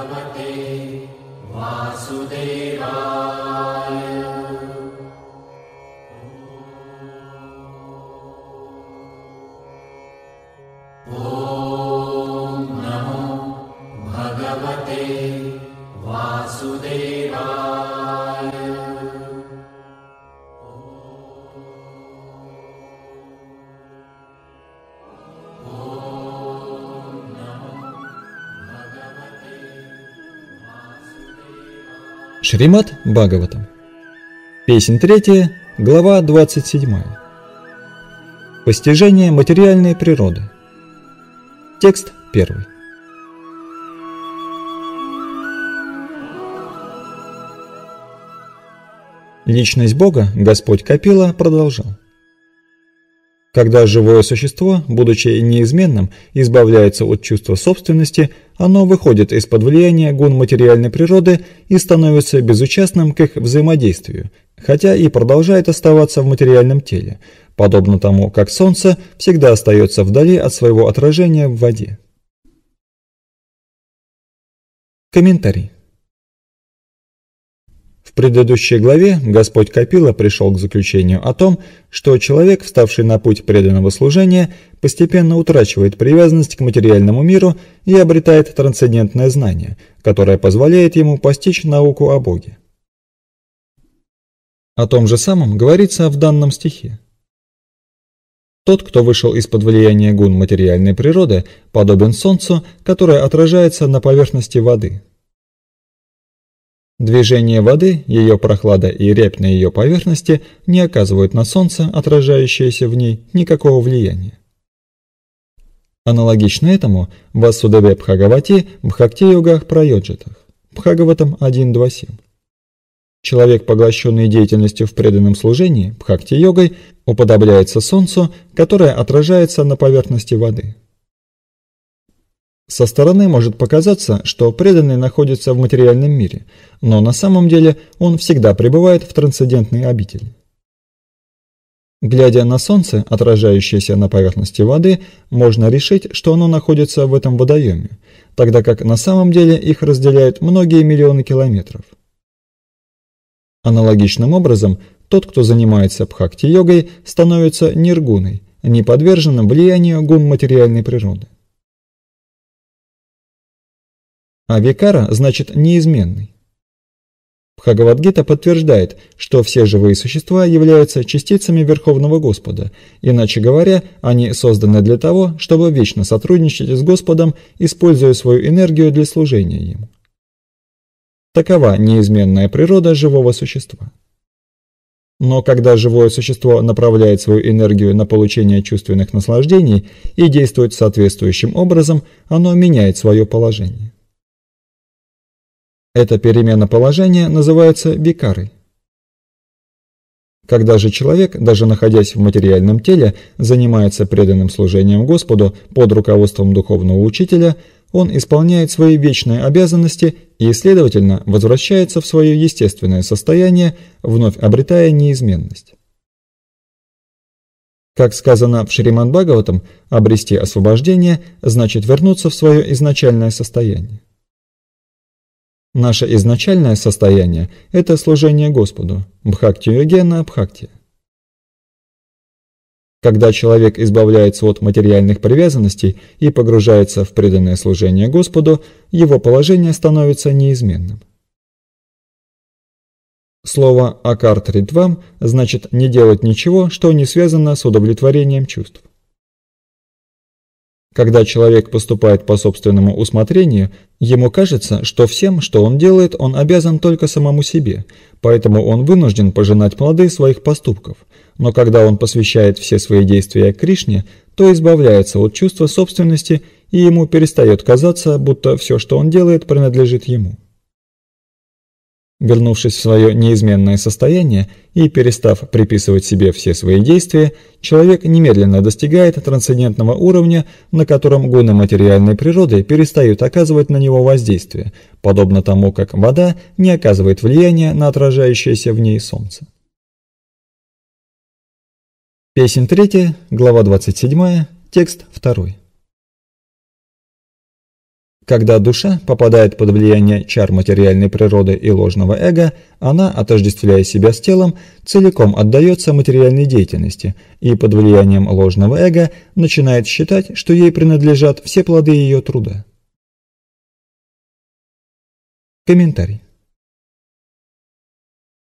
भगवते वासुदेवा Шримат Бхагаватам. Песнь третья, глава 27. Постижение материальной природы. Текст первый. Личность Бога Господь Капила продолжал. Когда живое существо, будучи неизменным, избавляется от чувства собственности, оно выходит из-под влияния гун материальной природы и становится безучастным к их взаимодействию, хотя и продолжает оставаться в материальном теле, подобно тому, как Солнце всегда остается вдали от своего отражения в воде. Комментарий предыдущей главе Господь Капила пришел к заключению о том, что человек, вставший на путь преданного служения, постепенно утрачивает привязанность к материальному миру и обретает трансцендентное знание, которое позволяет ему постичь науку о Боге. О том же самом говорится в данном стихе. Тот, кто вышел из-под влияния гун материальной природы, подобен солнцу, которое отражается на поверхности воды – Движение воды, ее прохлада и рябь на ее поверхности не оказывают на Солнце, отражающееся в ней, никакого влияния. Аналогично этому в Асудебе Бхагавати, Бхакти-югах, Прайоджитах, Бхагаватам 1.2.7. Человек, поглощенный деятельностью в преданном служении, Бхакти-йогой, уподобляется Солнцу, которое отражается на поверхности воды. Со стороны может показаться, что преданный находится в материальном мире, но на самом деле он всегда пребывает в трансцендентной обители. Глядя на солнце, отражающееся на поверхности воды, можно решить, что оно находится в этом водоеме, тогда как на самом деле их разделяют многие миллионы километров. Аналогичным образом, тот, кто занимается бхакти-йогой, становится ниргуной, не подверженным влиянию гум материальной природы. а викара значит неизменный. Бхагавадгита подтверждает, что все живые существа являются частицами Верховного Господа, иначе говоря, они созданы для того, чтобы вечно сотрудничать с Господом, используя свою энергию для служения Ему. Такова неизменная природа живого существа. Но когда живое существо направляет свою энергию на получение чувственных наслаждений и действует соответствующим образом, оно меняет свое положение. Эта перемена положения называется викарой. Когда же человек, даже находясь в материальном теле, занимается преданным служением Господу под руководством духовного учителя, он исполняет свои вечные обязанности и, следовательно, возвращается в свое естественное состояние, вновь обретая неизменность. Как сказано в Шримад Бхагаватам, обрести освобождение значит вернуться в свое изначальное состояние. Наше изначальное состояние – это служение Господу, бхакти-йогена бхакти. Когда человек избавляется от материальных привязанностей и погружается в преданное служение Господу, его положение становится неизменным. Слово «акартритвам» значит «не делать ничего, что не связано с удовлетворением чувств». Когда человек поступает по собственному усмотрению, ему кажется, что всем, что он делает, он обязан только самому себе, поэтому он вынужден пожинать плоды своих поступков. Но когда он посвящает все свои действия Кришне, то избавляется от чувства собственности, и ему перестает казаться, будто все, что он делает, принадлежит ему. Вернувшись в свое неизменное состояние и перестав приписывать себе все свои действия, человек немедленно достигает трансцендентного уровня, на котором гуны материальной природы перестают оказывать на него воздействие, подобно тому, как вода не оказывает влияния на отражающееся в ней солнце. Песнь 3, глава 27, текст 2. Когда душа попадает под влияние чар материальной природы и ложного эго, она, отождествляя себя с телом, целиком отдается материальной деятельности и под влиянием ложного эго начинает считать, что ей принадлежат все плоды ее труда. Комментарий.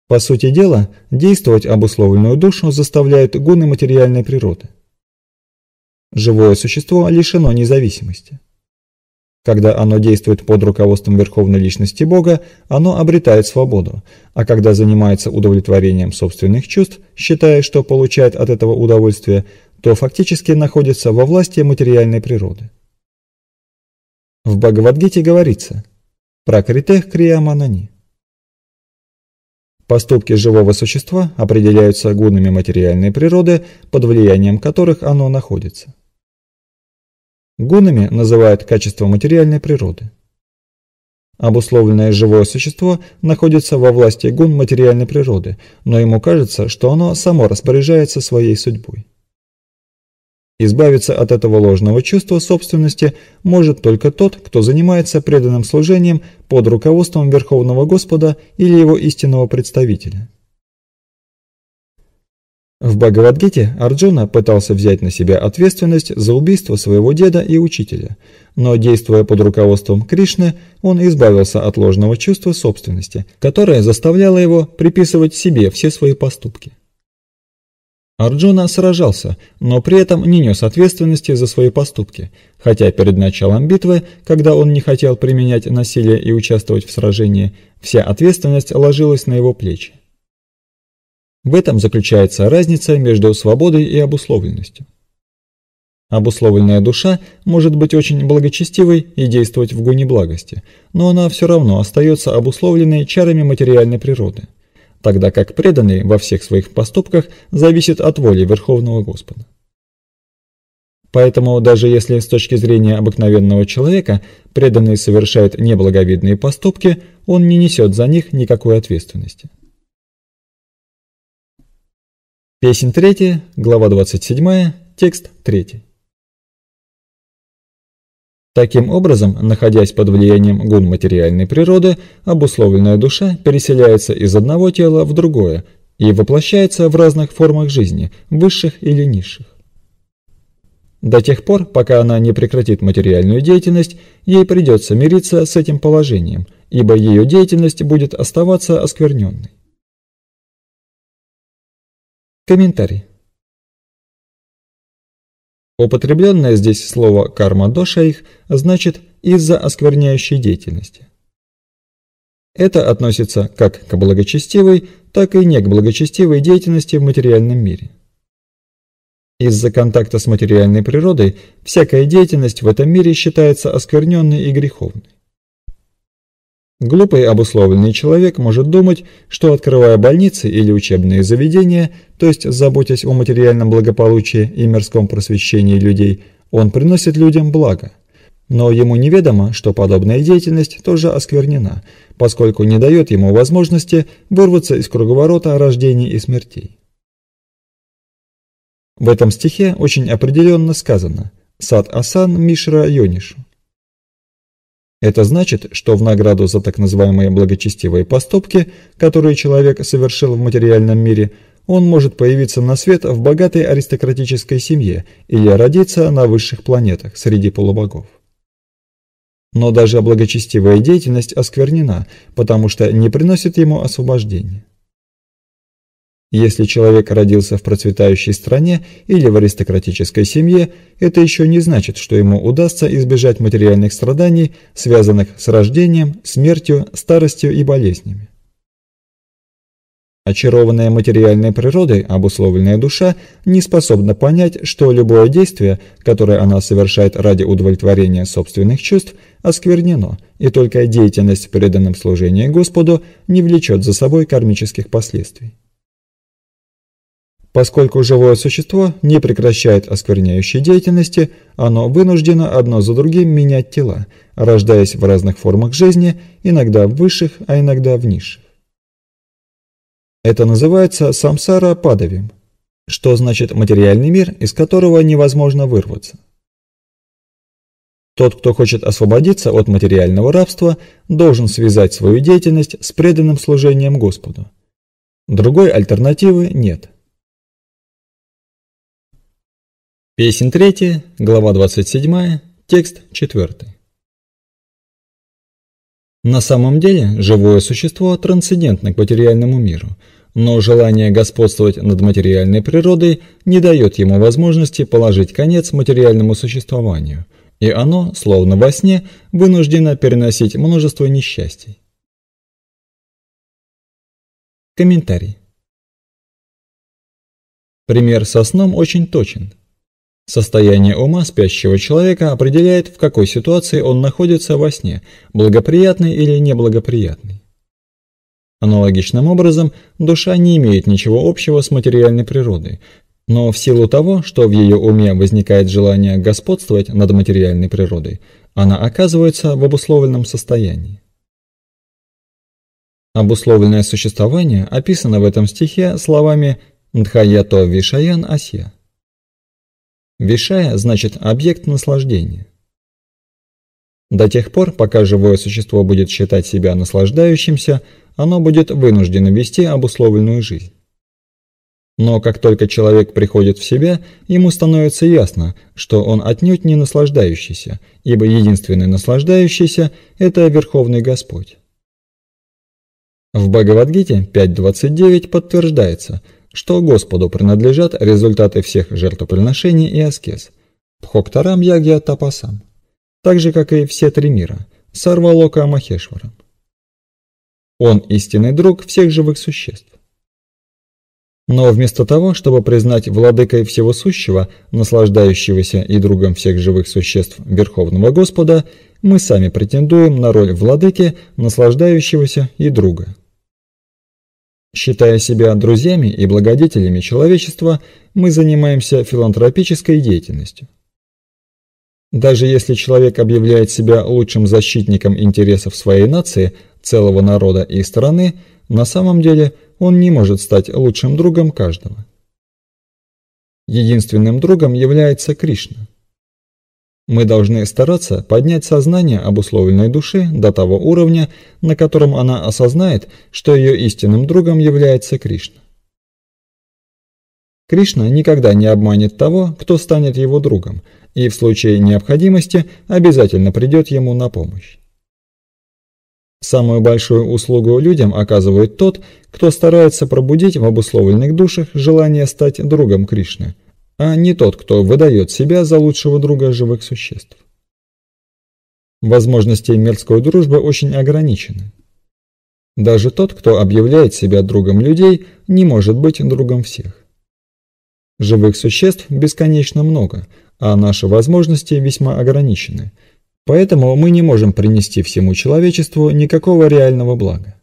По сути дела, действовать обусловленную душу заставляют гуны материальной природы. Живое существо лишено независимости. Когда оно действует под руководством Верховной Личности Бога, оно обретает свободу, а когда занимается удовлетворением собственных чувств, считая, что получает от этого удовольствие, то фактически находится во власти материальной природы. В Бхагавадгите говорится «Пракритех крияманани». Поступки живого существа определяются гунами материальной природы, под влиянием которых оно находится. Гунами называют качество материальной природы. Обусловленное живое существо находится во власти гун материальной природы, но ему кажется, что оно само распоряжается своей судьбой. Избавиться от этого ложного чувства собственности может только тот, кто занимается преданным служением под руководством Верховного Господа или его истинного представителя. В Бхагавадгите Арджуна пытался взять на себя ответственность за убийство своего деда и учителя, но, действуя под руководством Кришны, он избавился от ложного чувства собственности, которое заставляло его приписывать себе все свои поступки. Арджуна сражался, но при этом не нес ответственности за свои поступки, хотя перед началом битвы, когда он не хотел применять насилие и участвовать в сражении, вся ответственность ложилась на его плечи. В этом заключается разница между свободой и обусловленностью. Обусловленная душа может быть очень благочестивой и действовать в гуне благости, но она все равно остается обусловленной чарами материальной природы, тогда как преданный во всех своих поступках зависит от воли Верховного Господа. Поэтому даже если с точки зрения обыкновенного человека преданный совершает неблаговидные поступки, он не несет за них никакой ответственности. Песнь 3, глава 27, текст 3. Таким образом, находясь под влиянием гун материальной природы, обусловленная душа переселяется из одного тела в другое и воплощается в разных формах жизни, высших или низших. До тех пор, пока она не прекратит материальную деятельность, ей придется мириться с этим положением, ибо ее деятельность будет оставаться оскверненной. Комментарий. Употребленное здесь слово «карма дошаих» значит «из-за оскверняющей деятельности». Это относится как к благочестивой, так и не к благочестивой деятельности в материальном мире. Из-за контакта с материальной природой всякая деятельность в этом мире считается оскверненной и греховной. Глупый обусловленный человек может думать, что открывая больницы или учебные заведения, то есть заботясь о материальном благополучии и мирском просвещении людей, он приносит людям благо. Но ему неведомо, что подобная деятельность тоже осквернена, поскольку не дает ему возможности вырваться из круговорота рождений и смертей. В этом стихе очень определенно сказано «Сад Асан Мишра Йонишу». Это значит, что в награду за так называемые благочестивые поступки, которые человек совершил в материальном мире, он может появиться на свет в богатой аристократической семье или родиться на высших планетах среди полубогов. Но даже благочестивая деятельность осквернена, потому что не приносит ему освобождения. Если человек родился в процветающей стране или в аристократической семье, это еще не значит, что ему удастся избежать материальных страданий, связанных с рождением, смертью, старостью и болезнями. Очарованная материальной природой, обусловленная душа не способна понять, что любое действие, которое она совершает ради удовлетворения собственных чувств, осквернено, и только деятельность в преданном служении Господу не влечет за собой кармических последствий. Поскольку живое существо не прекращает оскверняющей деятельности, оно вынуждено одно за другим менять тела, рождаясь в разных формах жизни, иногда в высших, а иногда в низших. Это называется самсара падавим, что значит материальный мир, из которого невозможно вырваться. Тот, кто хочет освободиться от материального рабства, должен связать свою деятельность с преданным служением Господу. Другой альтернативы нет. Песнь третья, глава 27, текст 4. На самом деле, живое существо трансцендентно к материальному миру, но желание господствовать над материальной природой не дает ему возможности положить конец материальному существованию, и оно, словно во сне, вынуждено переносить множество несчастий. Комментарий. Пример со сном очень точен. Состояние ума спящего человека определяет, в какой ситуации он находится во сне, благоприятной или неблагоприятной. Аналогичным образом, душа не имеет ничего общего с материальной природой, но в силу того, что в ее уме возникает желание господствовать над материальной природой, она оказывается в обусловленном состоянии. Обусловленное существование описано в этом стихе словами «Дхаято вишаян асья». Вишая значит объект наслаждения. До тех пор, пока живое существо будет считать себя наслаждающимся, оно будет вынуждено вести обусловленную жизнь. Но как только человек приходит в себя, ему становится ясно, что он отнюдь не наслаждающийся, ибо единственный наслаждающийся – это Верховный Господь. В Бхагавадгите 5.29 подтверждается – что Господу принадлежат результаты всех жертвоприношений и аскез, Пхоктарам Ягья Тапасам, так же, как и все три мира, Сарвалока Махешварам. Он истинный друг всех живых существ. Но вместо того, чтобы признать владыкой всего сущего, наслаждающегося и другом всех живых существ Верховного Господа, мы сами претендуем на роль владыки, наслаждающегося и друга. Считая себя друзьями и благодетелями человечества, мы занимаемся филантропической деятельностью. Даже если человек объявляет себя лучшим защитником интересов своей нации, целого народа и страны, на самом деле он не может стать лучшим другом каждого. Единственным другом является Кришна. Мы должны стараться поднять сознание обусловленной души до того уровня, на котором она осознает, что ее истинным другом является Кришна. Кришна никогда не обманет того, кто станет его другом, и в случае необходимости обязательно придет ему на помощь. Самую большую услугу людям оказывает тот, кто старается пробудить в обусловленных душах желание стать другом Кришны – а не тот, кто выдает себя за лучшего друга живых существ. Возможности мирской дружбы очень ограничены. Даже тот, кто объявляет себя другом людей, не может быть другом всех. Живых существ бесконечно много, а наши возможности весьма ограничены, поэтому мы не можем принести всему человечеству никакого реального блага.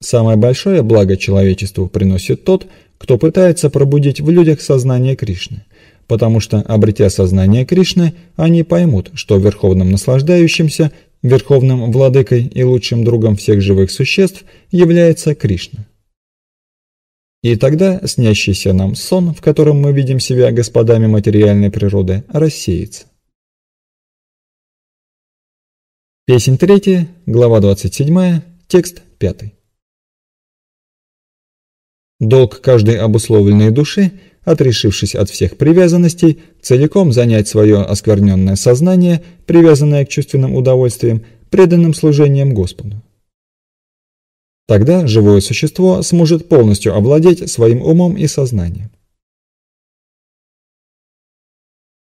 Самое большое благо человечеству приносит тот, кто пытается пробудить в людях сознание Кришны, потому что, обретя сознание Кришны, они поймут, что верховным наслаждающимся, верховным владыкой и лучшим другом всех живых существ является Кришна. И тогда снящийся нам сон, в котором мы видим себя господами материальной природы, рассеется. Песнь третья, глава 27, текст пятый. Долг каждой обусловленной души, отрешившись от всех привязанностей, целиком занять свое оскверненное сознание, привязанное к чувственным удовольствиям, преданным служением Господу. Тогда живое существо сможет полностью овладеть своим умом и сознанием.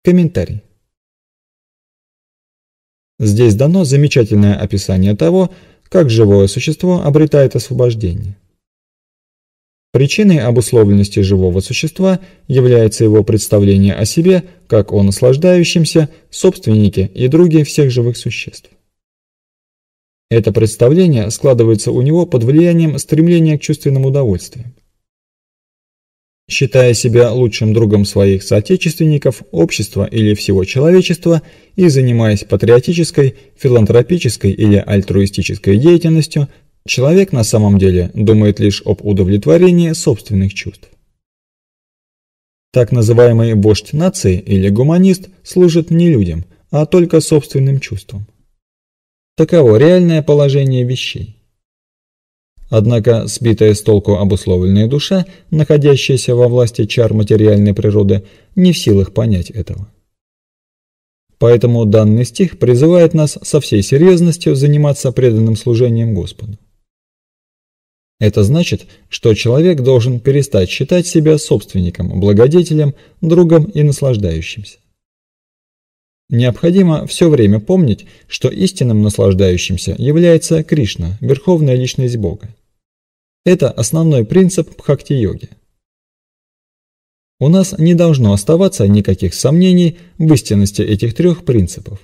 Комментарий. Здесь дано замечательное описание того, как живое существо обретает освобождение. Причиной обусловленности живого существа является его представление о себе, как о наслаждающемся, собственнике и друге всех живых существ. Это представление складывается у него под влиянием стремления к чувственным удовольствиям. Считая себя лучшим другом своих соотечественников, общества или всего человечества и занимаясь патриотической, филантропической или альтруистической деятельностью, Человек на самом деле думает лишь об удовлетворении собственных чувств. Так называемый вождь нации или гуманист служит не людям, а только собственным чувствам. Таково реальное положение вещей. Однако сбитая с толку обусловленная душа, находящаяся во власти чар материальной природы, не в силах понять этого. Поэтому данный стих призывает нас со всей серьезностью заниматься преданным служением Господу. Это значит, что человек должен перестать считать себя собственником, благодетелем, другом и наслаждающимся. Необходимо все время помнить, что истинным наслаждающимся является Кришна, верховная личность Бога. Это основной принцип Бхакти-йоги. У нас не должно оставаться никаких сомнений в истинности этих трех принципов.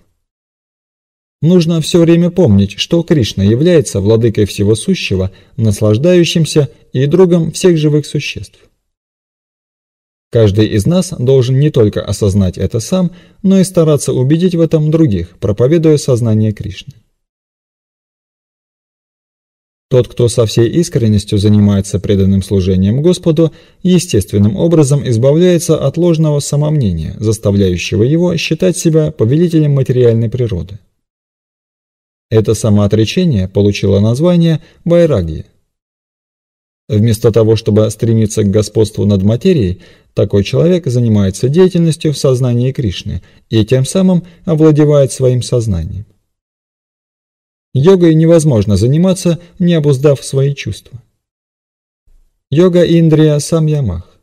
Нужно все время помнить, что Кришна является владыкой всего сущего, наслаждающимся и другом всех живых существ. Каждый из нас должен не только осознать это сам, но и стараться убедить в этом других, проповедуя сознание Кришны. Тот, кто со всей искренностью занимается преданным служением Господу, естественным образом избавляется от ложного самомнения, заставляющего его считать себя повелителем материальной природы. Это самоотречение получило название байраги. Вместо того, чтобы стремиться к господству над материей, такой человек занимается деятельностью в сознании Кришны и тем самым овладевает своим сознанием. Йогой невозможно заниматься, не обуздав свои чувства. Йога Индрия сам Ямах.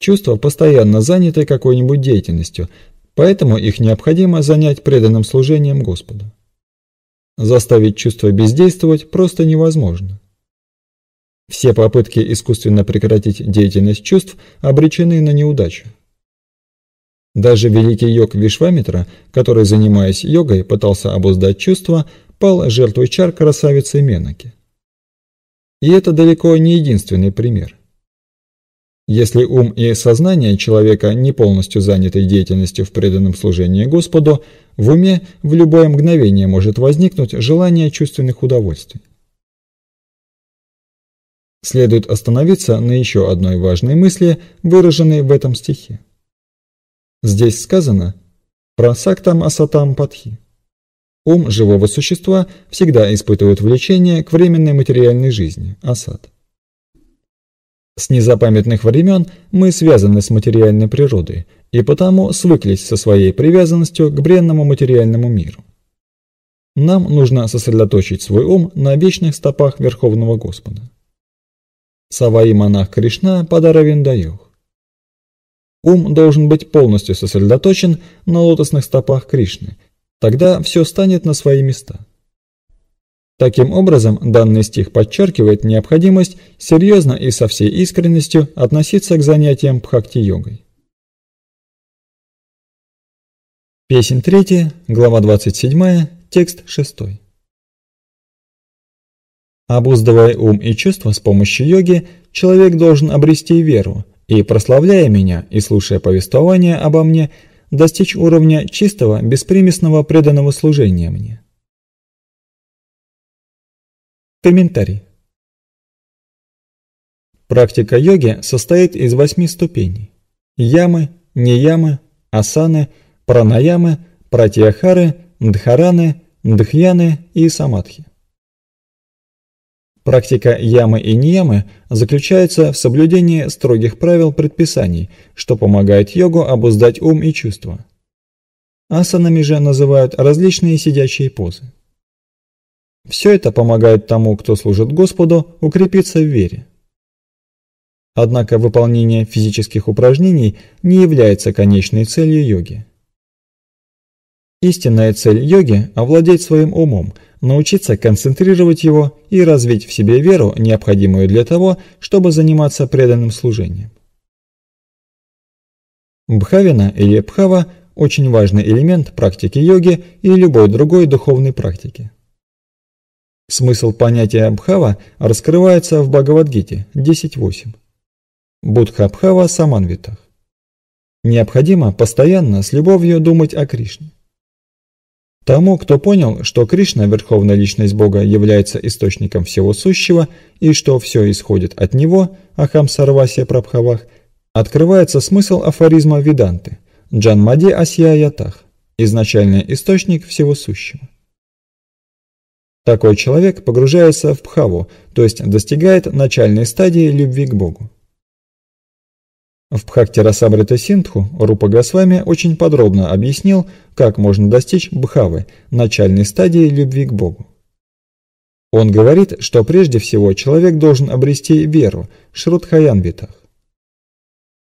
Чувства постоянно заняты какой-нибудь деятельностью, поэтому их необходимо занять преданным служением Господу. Заставить чувство бездействовать просто невозможно. Все попытки искусственно прекратить деятельность чувств обречены на неудачу. Даже великий йог Вишваметра, который, занимаясь йогой, пытался обуздать чувства, пал жертвой чар красавицы Менаки. И это далеко не единственный пример. Если ум и сознание человека не полностью заняты деятельностью в преданном служении Господу, в уме в любое мгновение может возникнуть желание чувственных удовольствий. Следует остановиться на еще одной важной мысли, выраженной в этом стихе. Здесь сказано про сактам асатам патхи». Ум живого существа всегда испытывает влечение к временной материальной жизни – асад. С незапамятных времен мы связаны с материальной природой, и потому свыклись со своей привязанностью к бренному материальному миру. Нам нужно сосредоточить свой ум на вечных стопах Верховного Господа. Саваи монах Кришна Падаравин Даюх. Ум должен быть полностью сосредоточен на лотосных стопах Кришны, тогда все станет на свои места. Таким образом, данный стих подчеркивает необходимость серьезно и со всей искренностью относиться к занятиям Бхакти-йогой. Песнь 3, глава 27, текст 6. Обуздывая ум и чувства с помощью йоги, человек должен обрести веру и, прославляя меня и слушая повествование обо мне, достичь уровня чистого, беспримесного преданного служения мне. Комментарий. Практика йоги состоит из восьми ступеней. Ямы, неямы, асаны, пранаямы, пратиахары, дхараны, дхьяны и самадхи. Практика ямы и ниямы заключается в соблюдении строгих правил предписаний, что помогает йогу обуздать ум и чувства. Асанами же называют различные сидячие позы. Все это помогает тому, кто служит Господу, укрепиться в вере. Однако выполнение физических упражнений не является конечной целью йоги. Истинная цель йоги – овладеть своим умом, научиться концентрировать его и развить в себе веру, необходимую для того, чтобы заниматься преданным служением. Бхавина или Бхава – очень важный элемент практики йоги и любой другой духовной практики. Смысл понятия Абхава раскрывается в Бхагавадгите 10.8. Будха Абхава Саманвитах. Необходимо постоянно с любовью думать о Кришне. Тому, кто понял, что Кришна, Верховная Личность Бога, является источником всего сущего и что все исходит от Него, Ахам Сарвасе Прабхавах, открывается смысл афоризма Веданты «Джанмади Асья Ятах» – изначальный источник всего сущего. Такой человек погружается в пхаву, то есть достигает начальной стадии любви к Богу. В Бхакти Расамрита Синдху Рупа Госвами очень подробно объяснил, как можно достичь бхавы, начальной стадии любви к Богу. Он говорит, что прежде всего человек должен обрести веру, шрутхаянбитах.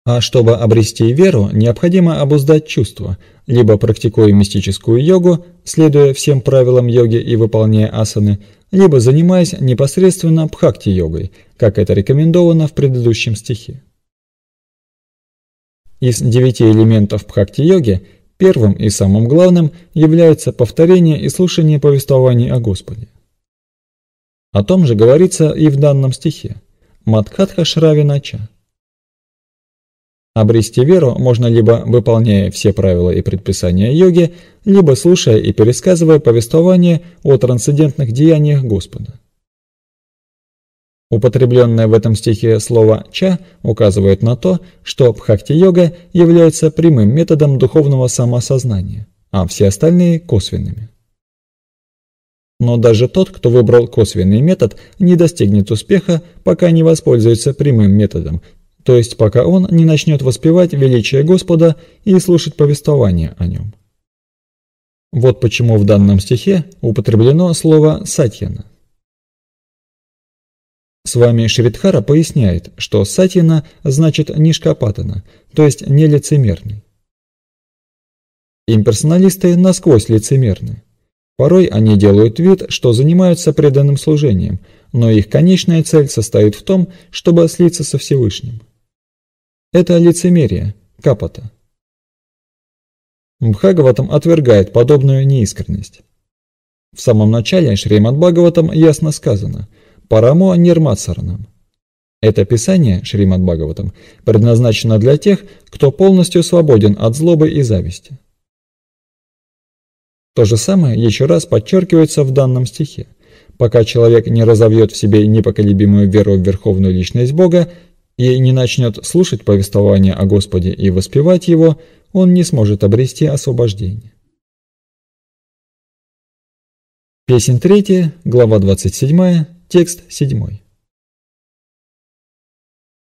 А чтобы обрести веру, необходимо обуздать чувства – либо практикуя мистическую йогу, следуя всем правилам йоги и выполняя асаны, либо занимаясь непосредственно бхакти-йогой, как это рекомендовано в предыдущем стихе. Из девяти элементов бхакти-йоги первым и самым главным является повторение и слушание повествований о Господе. О том же говорится и в данном стихе. Матхатха Шравинача. Обрести веру можно либо выполняя все правила и предписания йоги, либо слушая и пересказывая повествование о трансцендентных деяниях Господа. Употребленное в этом стихе слово «ча» указывает на то, что бхакти-йога является прямым методом духовного самосознания, а все остальные – косвенными. Но даже тот, кто выбрал косвенный метод, не достигнет успеха, пока не воспользуется прямым методом, то есть пока он не начнет воспевать величие Господа и слушать повествование о нем. Вот почему в данном стихе употреблено слово «сатьяна». С вами Шридхара поясняет, что «сатьяна» значит «нишкопатана», то есть «нелицемерный». Имперсоналисты насквозь лицемерны. Порой они делают вид, что занимаются преданным служением, но их конечная цель состоит в том, чтобы слиться со Всевышним. Это лицемерие, капота. Бхагаватам отвергает подобную неискренность. В самом начале Шримад Бхагаватам ясно сказано «Парамо нирмацаранам». Это писание, Шримад Бхагаватам, предназначено для тех, кто полностью свободен от злобы и зависти. То же самое еще раз подчеркивается в данном стихе. Пока человек не разовьет в себе непоколебимую веру в верховную личность Бога, и не начнет слушать повествование о Господе и воспевать его, он не сможет обрести освобождение. Песнь 3, глава 27, текст 7.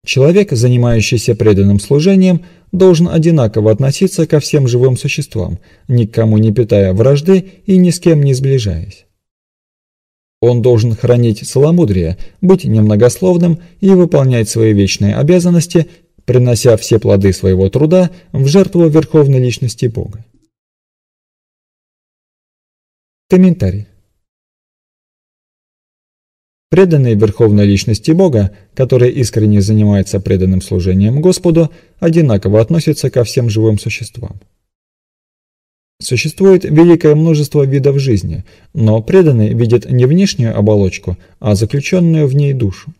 Человек, занимающийся преданным служением, должен одинаково относиться ко всем живым существам, никому не питая вражды и ни с кем не сближаясь. Он должен хранить целомудрие, быть немногословным и выполнять свои вечные обязанности, принося все плоды своего труда в жертву Верховной Личности Бога. Комментарий. Преданный Верховной Личности Бога, который искренне занимается преданным служением Господу, одинаково относится ко всем живым существам. Существует великое множество видов жизни, но преданный видит не внешнюю оболочку, а заключенную в ней душу.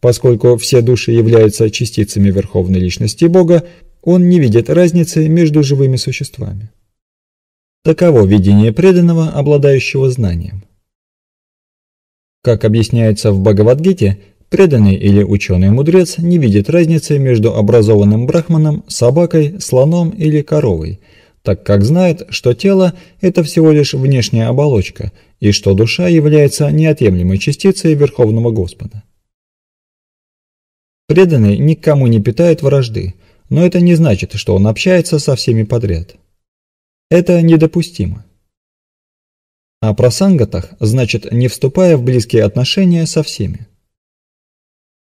Поскольку все души являются частицами Верховной Личности Бога, он не видит разницы между живыми существами. Таково видение преданного, обладающего знанием. Как объясняется в Бхагавадгите, преданный или ученый-мудрец не видит разницы между образованным брахманом, собакой, слоном или коровой – так как знает, что тело – это всего лишь внешняя оболочка, и что душа является неотъемлемой частицей Верховного Господа. Преданный никому не питает вражды, но это не значит, что он общается со всеми подряд. Это недопустимо. О просангатах значит не вступая в близкие отношения со всеми.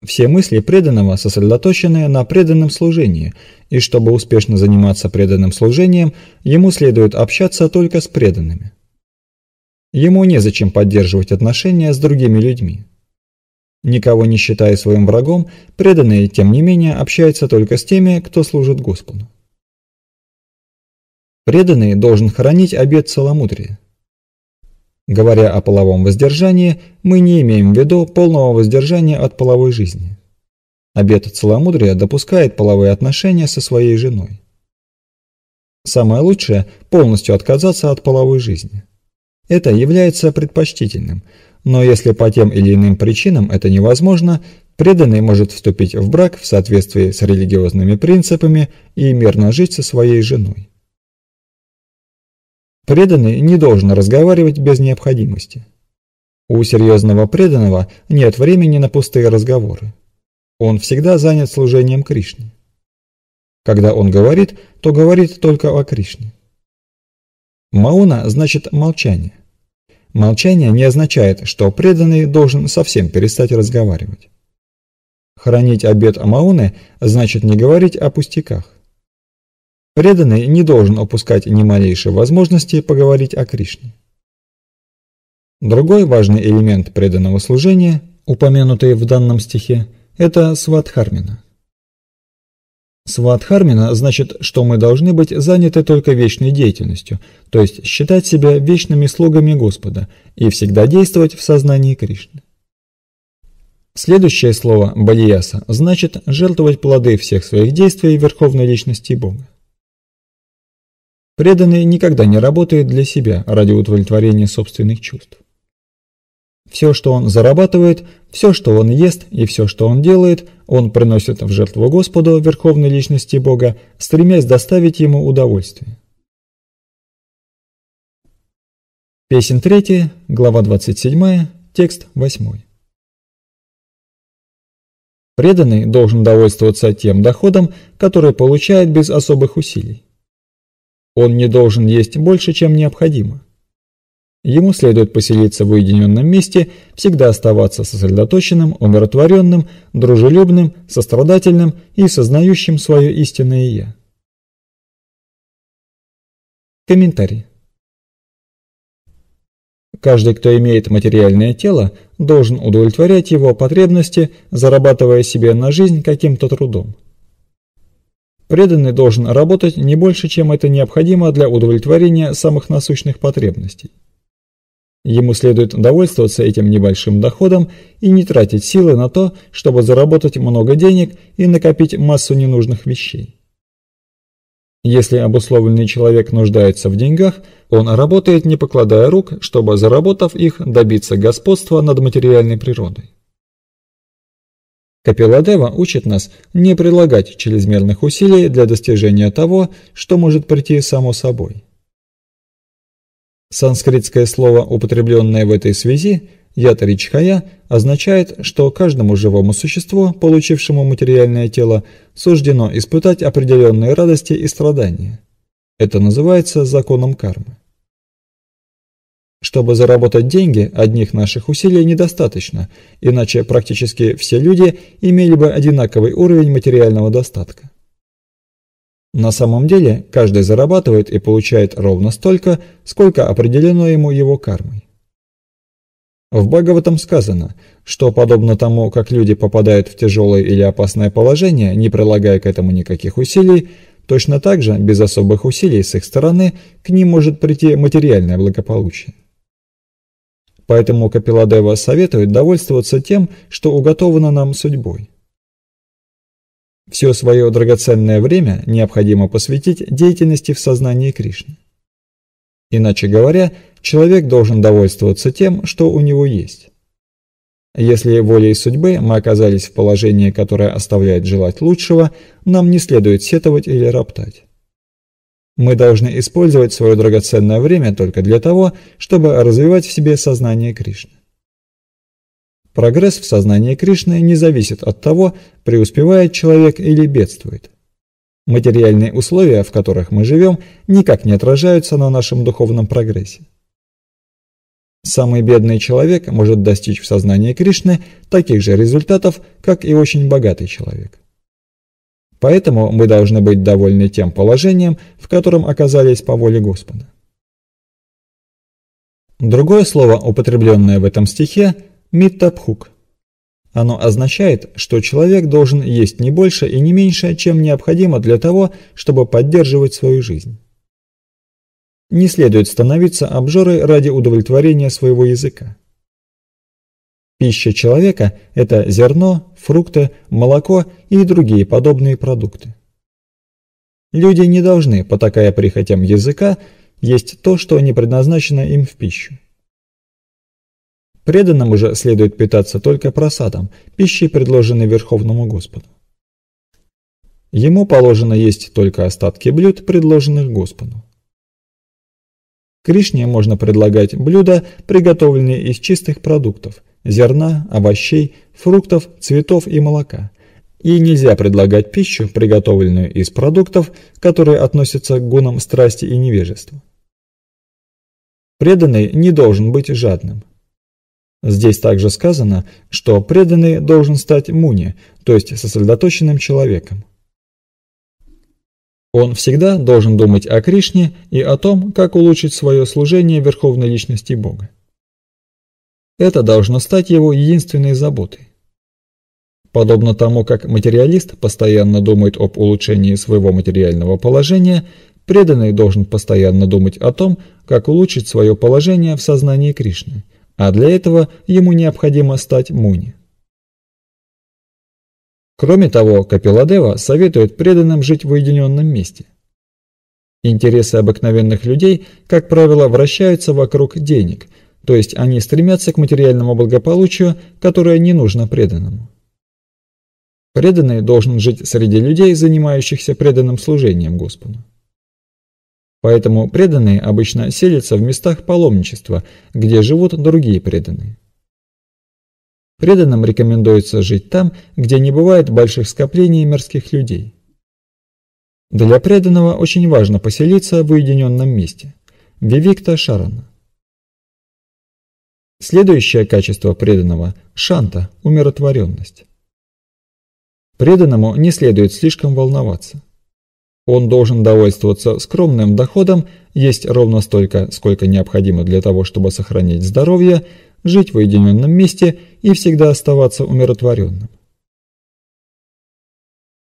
Все мысли преданного сосредоточены на преданном служении, и чтобы успешно заниматься преданным служением, ему следует общаться только с преданными. Ему незачем поддерживать отношения с другими людьми. Никого не считая своим врагом, преданные, тем не менее, общаются только с теми, кто служит Господу. Преданный должен хранить обет целомудрия. Говоря о половом воздержании, мы не имеем в виду полного воздержания от половой жизни. Обет целомудрия допускает половые отношения со своей женой. Самое лучшее – полностью отказаться от половой жизни. Это является предпочтительным, но если по тем или иным причинам это невозможно, преданный может вступить в брак в соответствии с религиозными принципами и мирно жить со своей женой. Преданный не должен разговаривать без необходимости. У серьезного преданного нет времени на пустые разговоры. Он всегда занят служением Кришне. Когда он говорит, то говорит только о Кришне. Мауна значит молчание. Молчание не означает, что преданный должен совсем перестать разговаривать. Хранить обет Мауны значит не говорить о пустяках. Преданный не должен упускать ни малейшей возможности поговорить о Кришне. Другой важный элемент преданного служения, упомянутый в данном стихе, это сватхармина. Сватхармина значит, что мы должны быть заняты только вечной деятельностью, то есть считать себя вечными слугами Господа и всегда действовать в сознании Кришны. Следующее слово «балияса» значит жертвовать плоды всех своих действий Верховной Личности Бога. Преданный никогда не работает для себя ради удовлетворения собственных чувств. Все, что он зарабатывает, все, что он ест и все, что он делает, он приносит в жертву Господу, Верховной Личности Бога, стремясь доставить ему удовольствие. Песен 3, глава 27, текст 8. Преданный должен довольствоваться тем доходом, который получает без особых усилий. Он не должен есть больше, чем необходимо. Ему следует поселиться в уединенном месте, всегда оставаться сосредоточенным, умиротворенным, дружелюбным, сострадательным и сознающим свое истинное «я». Комментарий. Каждый, кто имеет материальное тело, должен удовлетворять его потребности, зарабатывая себе на жизнь каким-то трудом. Преданный должен работать не больше, чем это необходимо для удовлетворения самых насущных потребностей. Ему следует довольствоваться этим небольшим доходом и не тратить силы на то, чтобы заработать много денег и накопить массу ненужных вещей. Если обусловленный человек нуждается в деньгах, он работает не покладая рук, чтобы, заработав их, добиться господства над материальной природой. Капелладева учит нас не прилагать чрезмерных усилий для достижения того, что может прийти само собой. Санскритское слово, употребленное в этой связи, ятаричхая, означает, что каждому живому существу, получившему материальное тело, суждено испытать определенные радости и страдания. Это называется законом кармы. Чтобы заработать деньги, одних наших усилий недостаточно, иначе практически все люди имели бы одинаковый уровень материального достатка. На самом деле, каждый зарабатывает и получает ровно столько, сколько определено ему его кармой. В Бхагаватам сказано, что подобно тому, как люди попадают в тяжелое или опасное положение, не прилагая к этому никаких усилий, точно так же, без особых усилий с их стороны, к ним может прийти материальное благополучие. Поэтому Капиладева советует довольствоваться тем, что уготовано нам судьбой. Все свое драгоценное время необходимо посвятить деятельности в сознании Кришны. Иначе говоря, человек должен довольствоваться тем, что у него есть. Если волей судьбы мы оказались в положении, которое оставляет желать лучшего, нам не следует сетовать или роптать. Мы должны использовать свое драгоценное время только для того, чтобы развивать в себе сознание Кришны. Прогресс в сознании Кришны не зависит от того, преуспевает человек или бедствует. Материальные условия, в которых мы живем, никак не отражаются на нашем духовном прогрессе. Самый бедный человек может достичь в сознании Кришны таких же результатов, как и очень богатый человек. Поэтому мы должны быть довольны тем положением, в котором оказались по воле Господа. Другое слово, употребленное в этом стихе, «миттабхук». Оно означает, что человек должен есть не больше и не меньше, чем необходимо для того, чтобы поддерживать свою жизнь. Не следует становиться обжорой ради удовлетворения своего языка. Пища человека – это зерно, фрукты, молоко и другие подобные продукты. Люди не должны, потакая прихотям языка, есть то, что не предназначено им в пищу. Преданным уже следует питаться только просадом, пищей, предложенной Верховному Господу. Ему положено есть только остатки блюд, предложенных Господу. Кришне можно предлагать блюда, приготовленные из чистых продуктов – зерна, овощей, фруктов, цветов и молока. И нельзя предлагать пищу, приготовленную из продуктов, которые относятся к гунам страсти и невежества. Преданный не должен быть жадным. Здесь также сказано, что преданный должен стать муни, то есть сосредоточенным человеком. Он всегда должен думать о Кришне и о том, как улучшить свое служение Верховной Личности Бога. Это должно стать его единственной заботой. Подобно тому, как материалист постоянно думает об улучшении своего материального положения, преданный должен постоянно думать о том, как улучшить свое положение в сознании Кришны, а для этого ему необходимо стать муни. Кроме того, Капиладева советует преданным жить в уединенном месте. Интересы обыкновенных людей, как правило, вращаются вокруг денег, то есть они стремятся к материальному благополучию, которое не нужно преданному. Преданный должен жить среди людей, занимающихся преданным служением Господу. Поэтому преданные обычно селятся в местах паломничества, где живут другие преданные. Преданным рекомендуется жить там, где не бывает больших скоплений мирских людей. Для преданного очень важно поселиться в уединенном месте – Вивикта Шарана. Следующее качество преданного – шанта, умиротворенность. Преданному не следует слишком волноваться. Он должен довольствоваться скромным доходом, есть ровно столько, сколько необходимо для того, чтобы сохранить здоровье, жить в уединенном месте и всегда оставаться умиротворенным.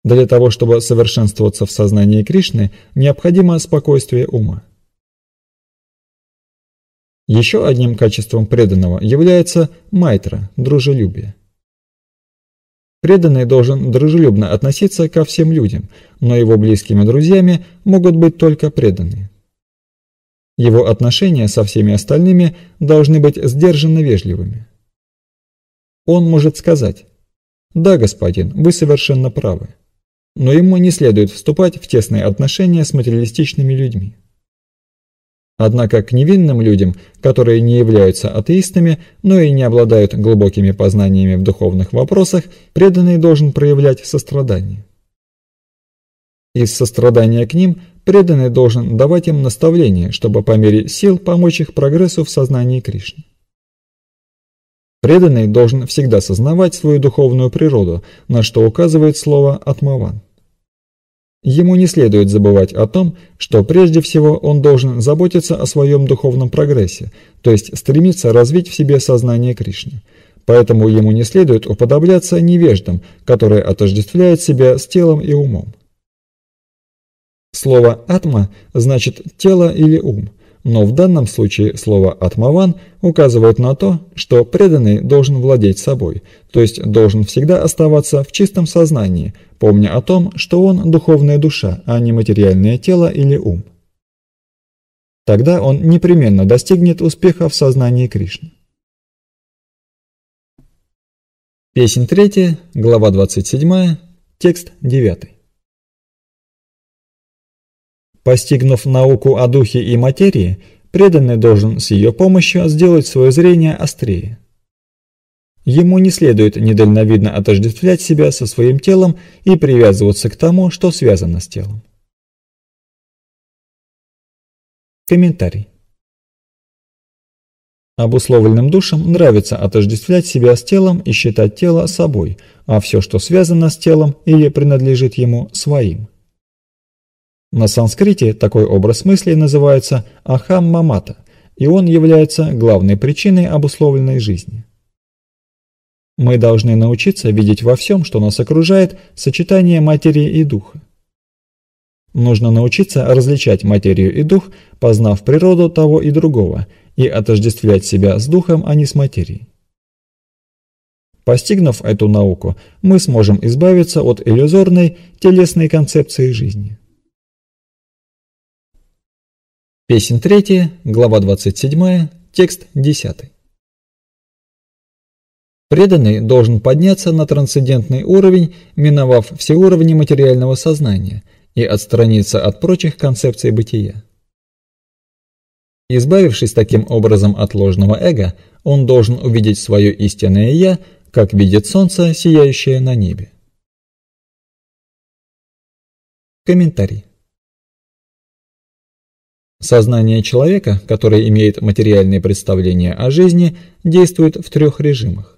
Для того, чтобы совершенствоваться в сознании Кришны, необходимо спокойствие ума. Еще одним качеством преданного является майтра – дружелюбие. Преданный должен дружелюбно относиться ко всем людям, но его близкими друзьями могут быть только преданные. Его отношения со всеми остальными должны быть сдержанно вежливыми. Он может сказать «Да, господин, вы совершенно правы», но ему не следует вступать в тесные отношения с материалистичными людьми. Однако к невинным людям, которые не являются атеистами, но и не обладают глубокими познаниями в духовных вопросах, преданный должен проявлять сострадание. Из сострадания к ним преданный должен давать им наставления, чтобы по мере сил помочь их прогрессу в сознании Кришны. Преданный должен всегда сознавать свою духовную природу, на что указывает слово «атмаван». Ему не следует забывать о том, что прежде всего он должен заботиться о своем духовном прогрессе, то есть стремиться развить в себе сознание Кришны. Поэтому ему не следует уподобляться невеждам, которые отождествляют себя с телом и умом. Слово «атма» значит «тело» или «ум» но в данном случае слово «атмаван» указывает на то, что преданный должен владеть собой, то есть должен всегда оставаться в чистом сознании, помня о том, что он духовная душа, а не материальное тело или ум. Тогда он непременно достигнет успеха в сознании Кришны. Песнь 3, глава 27, текст 9. Постигнув науку о духе и материи, преданный должен с ее помощью сделать свое зрение острее. Ему не следует недальновидно отождествлять себя со своим телом и привязываться к тому, что связано с телом. Комментарий. Обусловленным душам нравится отождествлять себя с телом и считать тело собой, а все, что связано с телом или принадлежит ему, своим. На санскрите такой образ мыслей называется ахам-мамата, и он является главной причиной обусловленной жизни. Мы должны научиться видеть во всем, что нас окружает, сочетание материи и духа. Нужно научиться различать материю и дух, познав природу того и другого, и отождествлять себя с духом, а не с материей. Постигнув эту науку, мы сможем избавиться от иллюзорной телесной концепции жизни. Песнь 3, глава 27, текст 10. Преданный должен подняться на трансцендентный уровень, миновав все уровни материального сознания и отстраниться от прочих концепций бытия. Избавившись таким образом от ложного эго, он должен увидеть свое истинное «я», как видит солнце, сияющее на небе. Комментарий. Сознание человека, которое имеет материальные представления о жизни, действует в трех режимах.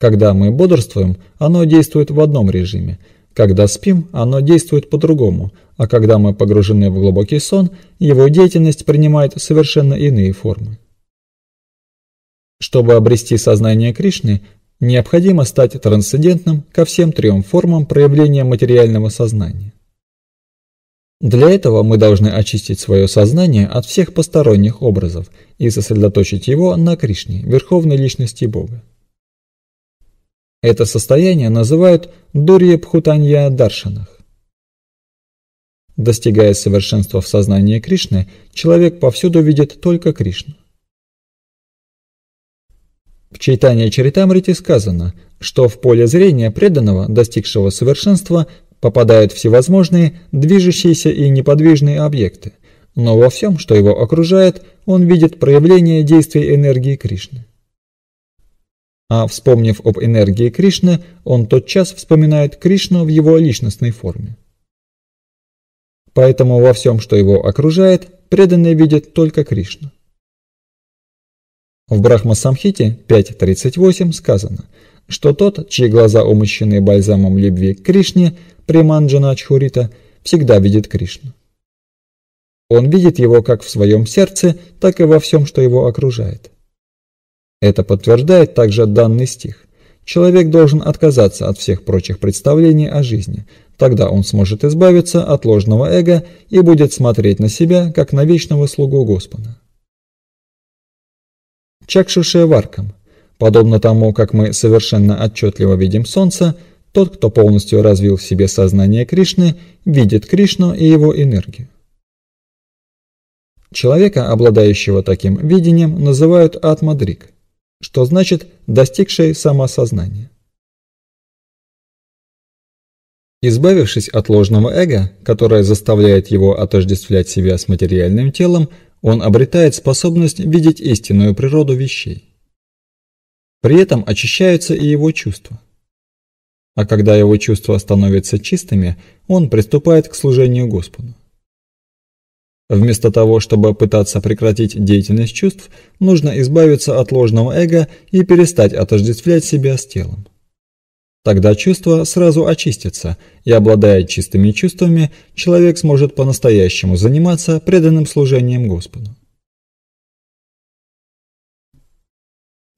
Когда мы бодрствуем, оно действует в одном режиме, когда спим, оно действует по-другому, а когда мы погружены в глубокий сон, его деятельность принимает совершенно иные формы. Чтобы обрести сознание Кришны, необходимо стать трансцендентным ко всем трем формам проявления материального сознания. Для этого мы должны очистить свое сознание от всех посторонних образов и сосредоточить его на Кришне, Верховной Личности Бога. Это состояние называют дурья пхутанья даршанах. Достигая совершенства в сознании Кришны, человек повсюду видит только Кришну. В читании Чаритамрити сказано, что в поле зрения преданного, достигшего совершенства, попадают всевозможные движущиеся и неподвижные объекты, но во всем, что его окружает, он видит проявление действий энергии Кришны. А вспомнив об энергии Кришны, он тотчас вспоминает Кришну в его личностной форме. Поэтому во всем, что его окружает, преданный видит только Кришну. В Брахма-самхите 5.38 сказано, что тот, чьи глаза умощены бальзамом любви к Кришне, Приманджана Ачхурита, всегда видит Кришну. Он видит его как в своем сердце, так и во всем, что его окружает. Это подтверждает также данный стих. Человек должен отказаться от всех прочих представлений о жизни, тогда он сможет избавиться от ложного эго и будет смотреть на себя, как на вечного слугу Господа. Чакшуше Варкам Подобно тому, как мы совершенно отчетливо видим Солнце, тот, кто полностью развил в себе сознание Кришны, видит Кришну и его энергию. Человека, обладающего таким видением, называют атмадрик, что значит «достигший самосознания». Избавившись от ложного эго, которое заставляет его отождествлять себя с материальным телом, он обретает способность видеть истинную природу вещей. При этом очищаются и его чувства. А когда его чувства становятся чистыми, он приступает к служению Господу. Вместо того, чтобы пытаться прекратить деятельность чувств, нужно избавиться от ложного эго и перестать отождествлять себя с телом. Тогда чувства сразу очистятся, и обладая чистыми чувствами, человек сможет по-настоящему заниматься преданным служением Господу.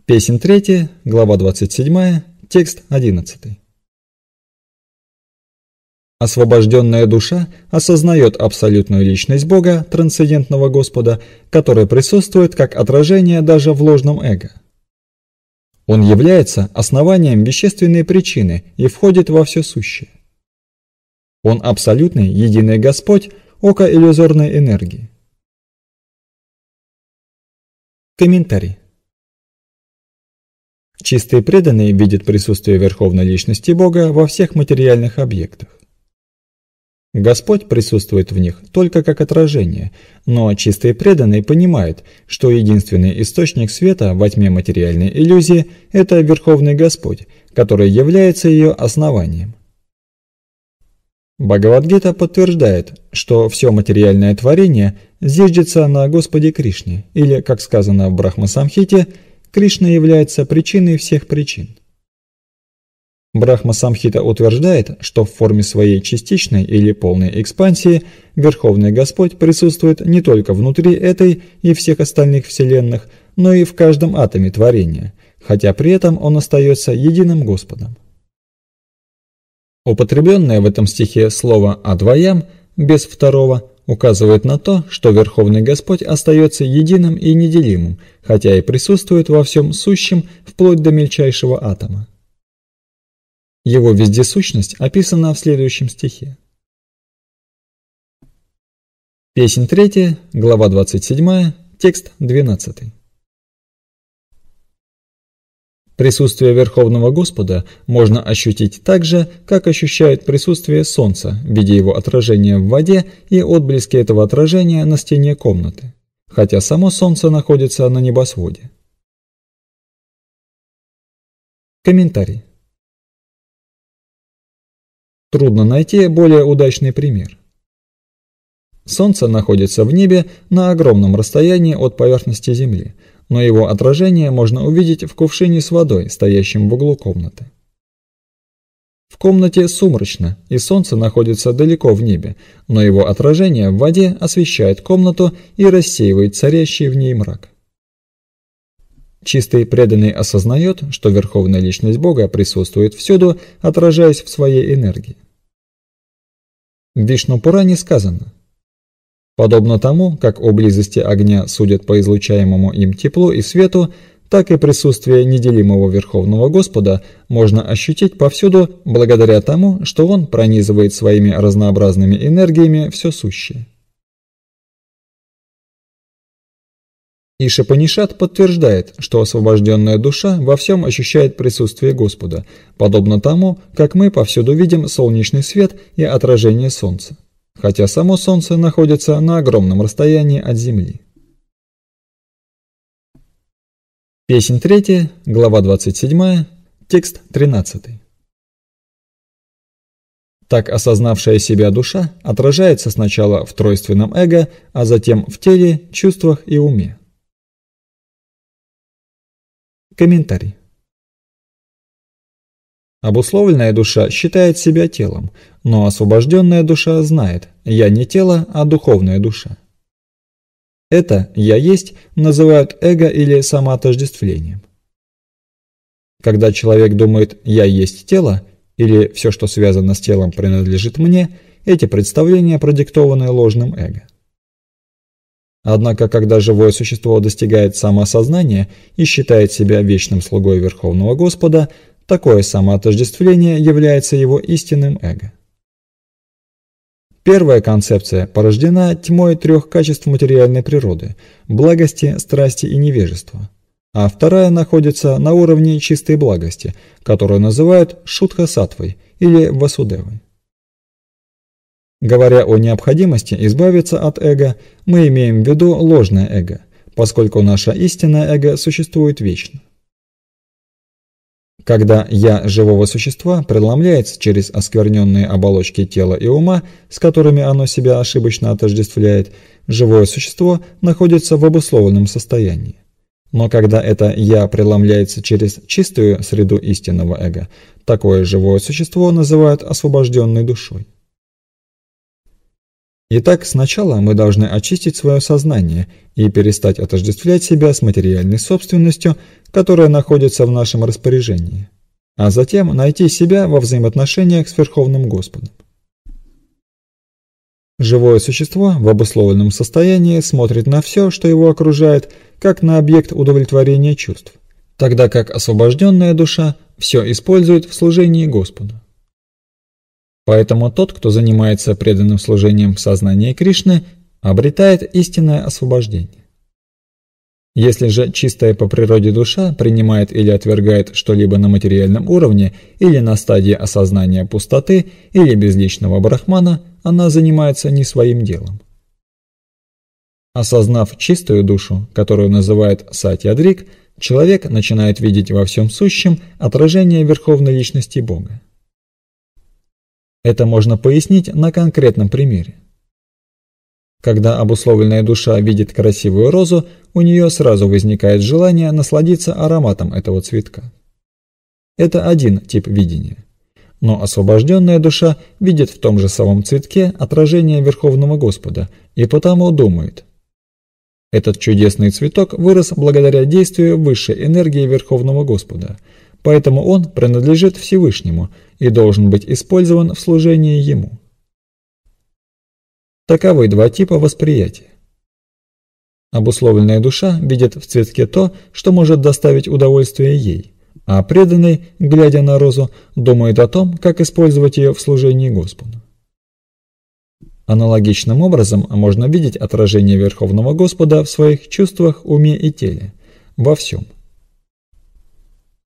Песнь 3, глава 27, текст 11. Освобожденная душа осознает абсолютную личность Бога, трансцендентного Господа, который присутствует как отражение даже в ложном эго. Он является основанием вещественной причины и входит во все сущее. Он абсолютный, единый Господь, око иллюзорной энергии. Комментарий. Чистые преданные видят присутствие Верховной Личности Бога во всех материальных объектах. Господь присутствует в них только как отражение, но чистые преданные понимают, что единственный источник света во тьме материальной иллюзии – это Верховный Господь, который является ее основанием. Бхагавадгита подтверждает, что все материальное творение зиждется на Господе Кришне, или, как сказано в Брахмасамхите, Кришна является причиной всех причин. Брахма Самхита утверждает, что в форме своей частичной или полной экспансии Верховный Господь присутствует не только внутри этой и всех остальных вселенных, но и в каждом атоме творения, хотя при этом он остается единым Господом. Употребленное в этом стихе слово «адвоям» без второго указывает на то, что Верховный Господь остается единым и неделимым, хотя и присутствует во всем сущем вплоть до мельчайшего атома. Его вездесущность описана в следующем стихе. Песнь 3, глава 27, текст 12. Присутствие Верховного Господа можно ощутить так же, как ощущают присутствие Солнца в виде его отражения в воде и отблески этого отражения на стене комнаты, хотя само Солнце находится на небосводе. Комментарий. Трудно найти более удачный пример. Солнце находится в небе на огромном расстоянии от поверхности Земли – но его отражение можно увидеть в кувшине с водой, стоящем в углу комнаты. В комнате сумрачно, и солнце находится далеко в небе, но его отражение в воде освещает комнату и рассеивает царящий в ней мрак. Чистый преданный осознает, что Верховная Личность Бога присутствует всюду, отражаясь в своей энергии. В Вишну Пуране сказано Подобно тому, как о близости огня судят по излучаемому им теплу и свету, так и присутствие неделимого Верховного Господа можно ощутить повсюду благодаря тому, что он пронизывает своими разнообразными энергиями все сущее. Ишапанишат подтверждает, что освобожденная душа во всем ощущает присутствие Господа, подобно тому, как мы повсюду видим солнечный свет и отражение солнца хотя само Солнце находится на огромном расстоянии от Земли. Песнь третья, глава 27, текст 13. Так осознавшая себя душа отражается сначала в тройственном эго, а затем в теле, чувствах и уме. Комментарий. Обусловленная душа считает себя телом, но освобожденная душа знает «я не тело, а духовная душа». Это «я есть» называют эго или самоотождествлением. Когда человек думает «я есть тело» или «все, что связано с телом, принадлежит мне», эти представления продиктованы ложным эго. Однако, когда живое существо достигает самоосознания и считает себя вечным слугой Верховного Господа, Такое самоотождествление является его истинным эго. Первая концепция порождена тьмой трех качеств материальной природы – благости, страсти и невежества. А вторая находится на уровне чистой благости, которую называют шутха-сатвой или васудевой. Говоря о необходимости избавиться от эго, мы имеем в виду ложное эго, поскольку наше истинное эго существует вечно когда «я» живого существа преломляется через оскверненные оболочки тела и ума, с которыми оно себя ошибочно отождествляет, живое существо находится в обусловленном состоянии. Но когда это «я» преломляется через чистую среду истинного эго, такое живое существо называют освобожденной душой. Итак, сначала мы должны очистить свое сознание и перестать отождествлять себя с материальной собственностью, которая находится в нашем распоряжении, а затем найти себя во взаимоотношениях с Верховным Господом. Живое существо в обусловленном состоянии смотрит на все, что его окружает, как на объект удовлетворения чувств, тогда как освобожденная душа все использует в служении Господу. Поэтому тот, кто занимается преданным служением в сознании Кришны, обретает истинное освобождение. Если же чистая по природе душа принимает или отвергает что-либо на материальном уровне, или на стадии осознания пустоты, или безличного брахмана, она занимается не своим делом. Осознав чистую душу, которую называют сатьядрик, человек начинает видеть во всем сущем отражение Верховной Личности Бога. Это можно пояснить на конкретном примере. Когда обусловленная душа видит красивую розу, у нее сразу возникает желание насладиться ароматом этого цветка. Это один тип видения. Но освобожденная душа видит в том же самом цветке отражение Верховного Господа и потому думает. Этот чудесный цветок вырос благодаря действию высшей энергии Верховного Господа – поэтому он принадлежит Всевышнему и должен быть использован в служении Ему. Таковы два типа восприятия. Обусловленная душа видит в цветке то, что может доставить удовольствие ей, а преданный, глядя на розу, думает о том, как использовать ее в служении Господу. Аналогичным образом можно видеть отражение Верховного Господа в своих чувствах, уме и теле, во всем.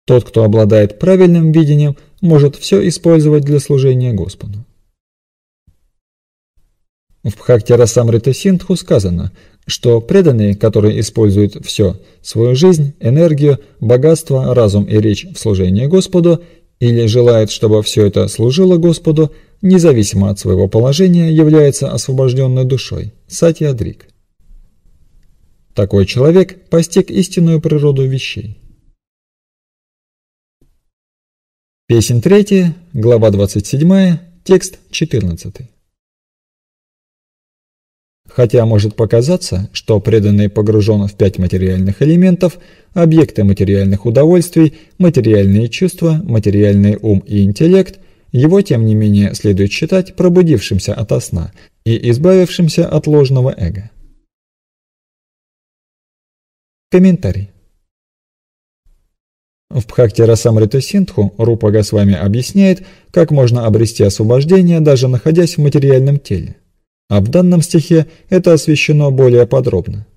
Тот, кто обладает правильным видением, может все использовать для служения Господу. В Бхактирасамрита Синдху сказано, что преданные, которые используют все – свою жизнь, энергию, богатство, разум и речь в служении Господу, или желают, чтобы все это служило Господу, независимо от своего положения, является освобожденной душой – сатьядрик. Такой человек постиг истинную природу вещей. Песнь третья, глава 27, текст 14. Хотя может показаться, что преданный погружен в пять материальных элементов, объекты материальных удовольствий, материальные чувства, материальный ум и интеллект, его, тем не менее, следует считать пробудившимся ото сна и избавившимся от ложного эго. Комментарий. В Бхакти Расамритосинтху Рупа Госвами объясняет, как можно обрести освобождение, даже находясь в материальном теле. А в данном стихе это освещено более подробно.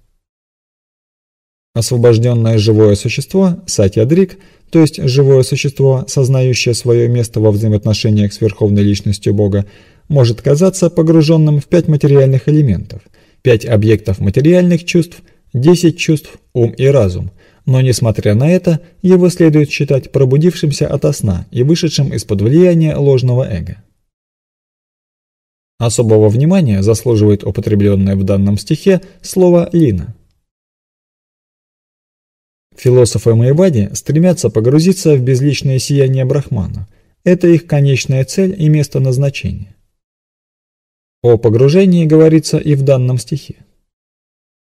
Освобожденное живое существо, сатьядрик, то есть живое существо, сознающее свое место во взаимоотношениях с Верховной Личностью Бога, может казаться погруженным в пять материальных элементов, пять объектов материальных чувств, десять чувств, ум и разум – но, несмотря на это, его следует считать пробудившимся ото сна и вышедшим из-под влияния ложного эго. Особого внимания заслуживает употребленное в данном стихе слово «лина». Философы Майвади стремятся погрузиться в безличное сияние Брахмана. Это их конечная цель и место назначения. О погружении говорится и в данном стихе.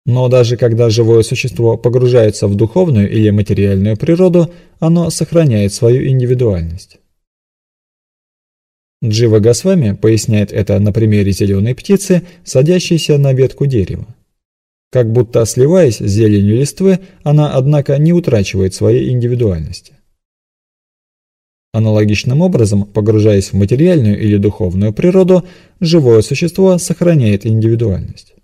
Но даже когда живое существо погружается в духовную или материальную природу, оно сохраняет свою индивидуальность. Джива Госвами поясняет это на примере зеленой птицы, садящейся на ветку дерева. Как будто сливаясь с зеленью листвы, она, однако, не утрачивает своей индивидуальности. Аналогичным образом, погружаясь в материальную или духовную природу, живое существо сохраняет индивидуальность.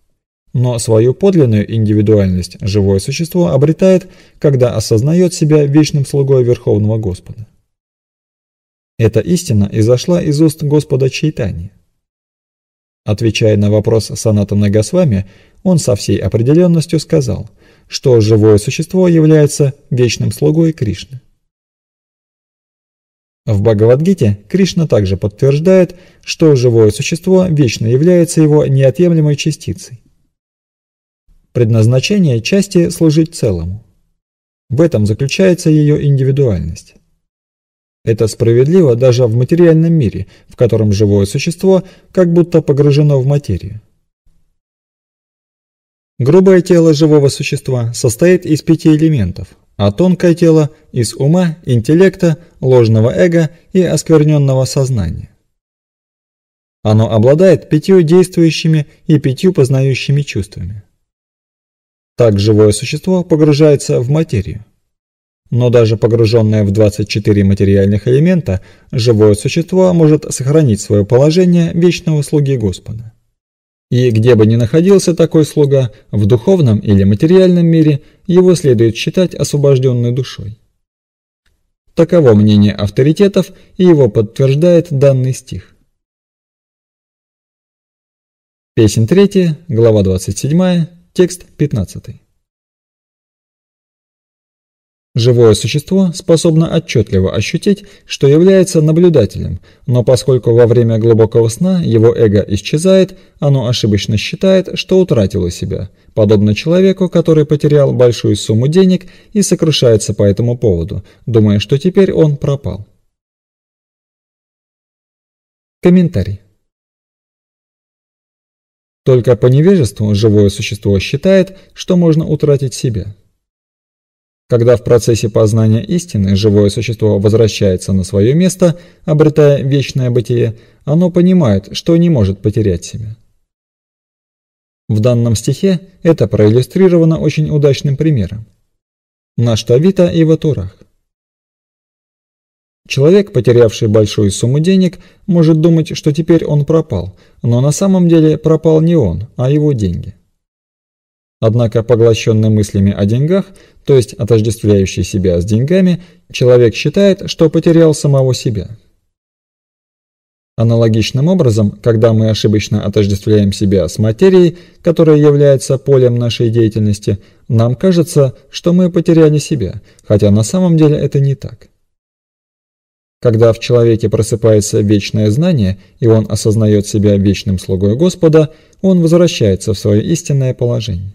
Но свою подлинную индивидуальность живое существо обретает, когда осознает себя вечным слугой Верховного Господа. Эта истина изошла из уст Господа Чайтани. Отвечая на вопрос Саната Нагасвами, он со всей определенностью сказал, что живое существо является вечным слугой Кришны. В Бхагавадгите Кришна также подтверждает, что живое существо вечно является его неотъемлемой частицей предназначение части служить целому. В этом заключается ее индивидуальность. Это справедливо даже в материальном мире, в котором живое существо как будто погружено в материю. Грубое тело живого существа состоит из пяти элементов, а тонкое тело – из ума, интеллекта, ложного эго и оскверненного сознания. Оно обладает пятью действующими и пятью познающими чувствами. Так живое существо погружается в материю. Но даже погруженное в 24 материальных элемента, живое существо может сохранить свое положение вечного слуги Господа. И где бы ни находился такой слуга, в духовном или материальном мире его следует считать освобожденной душой. Таково мнение авторитетов, и его подтверждает данный стих. Песнь 3, глава 27, Текст 15. Живое существо способно отчетливо ощутить, что является наблюдателем, но поскольку во время глубокого сна его эго исчезает, оно ошибочно считает, что утратило себя, подобно человеку, который потерял большую сумму денег и сокрушается по этому поводу, думая, что теперь он пропал. Комментарий. Только по невежеству живое существо считает, что можно утратить себя. Когда в процессе познания истины живое существо возвращается на свое место, обретая вечное бытие, оно понимает, что не может потерять себя. В данном стихе это проиллюстрировано очень удачным примером. Наш Тавита и Ватурах. Человек, потерявший большую сумму денег, может думать, что теперь он пропал, но на самом деле пропал не он, а его деньги. Однако поглощенный мыслями о деньгах, то есть отождествляющий себя с деньгами, человек считает, что потерял самого себя. Аналогичным образом, когда мы ошибочно отождествляем себя с материей, которая является полем нашей деятельности, нам кажется, что мы потеряли себя, хотя на самом деле это не так. Когда в человеке просыпается вечное знание, и он осознает себя вечным слугой Господа, он возвращается в свое истинное положение.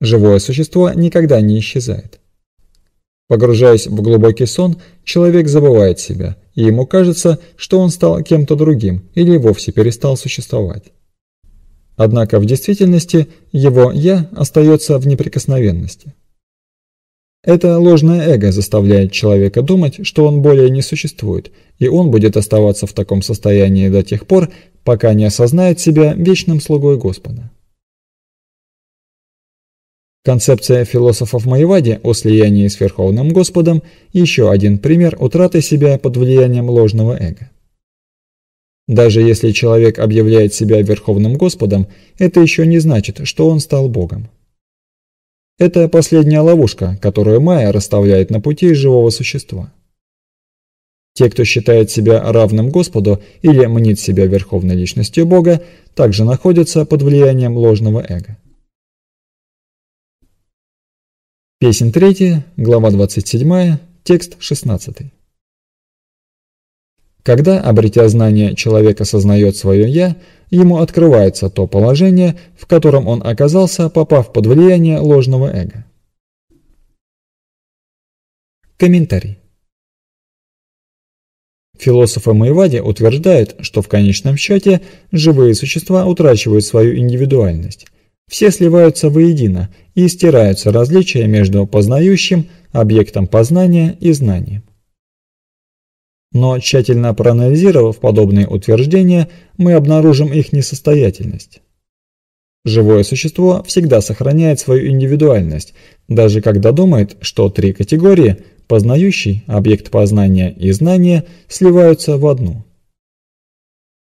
Живое существо никогда не исчезает. Погружаясь в глубокий сон, человек забывает себя, и ему кажется, что он стал кем-то другим или вовсе перестал существовать. Однако в действительности его «я» остается в неприкосновенности. Это ложное эго заставляет человека думать, что он более не существует, и он будет оставаться в таком состоянии до тех пор, пока не осознает себя вечным слугой Господа. Концепция философов Майвади о слиянии с Верховным Господом – еще один пример утраты себя под влиянием ложного эго. Даже если человек объявляет себя Верховным Господом, это еще не значит, что он стал Богом. Это последняя ловушка, которую Майя расставляет на пути живого существа. Те, кто считает себя равным Господу или мнит себя верховной личностью Бога, также находятся под влиянием ложного эго. Песнь 3, глава 27, текст 16. Когда, обретя знание, человек осознает свое «я», ему открывается то положение, в котором он оказался, попав под влияние ложного эго. Комментарий. Философы Майвади утверждают, что в конечном счете живые существа утрачивают свою индивидуальность. Все сливаются воедино и стираются различия между познающим, объектом познания и знанием. Но тщательно проанализировав подобные утверждения, мы обнаружим их несостоятельность. Живое существо всегда сохраняет свою индивидуальность, даже когда думает, что три категории – познающий, объект познания и знание – сливаются в одну.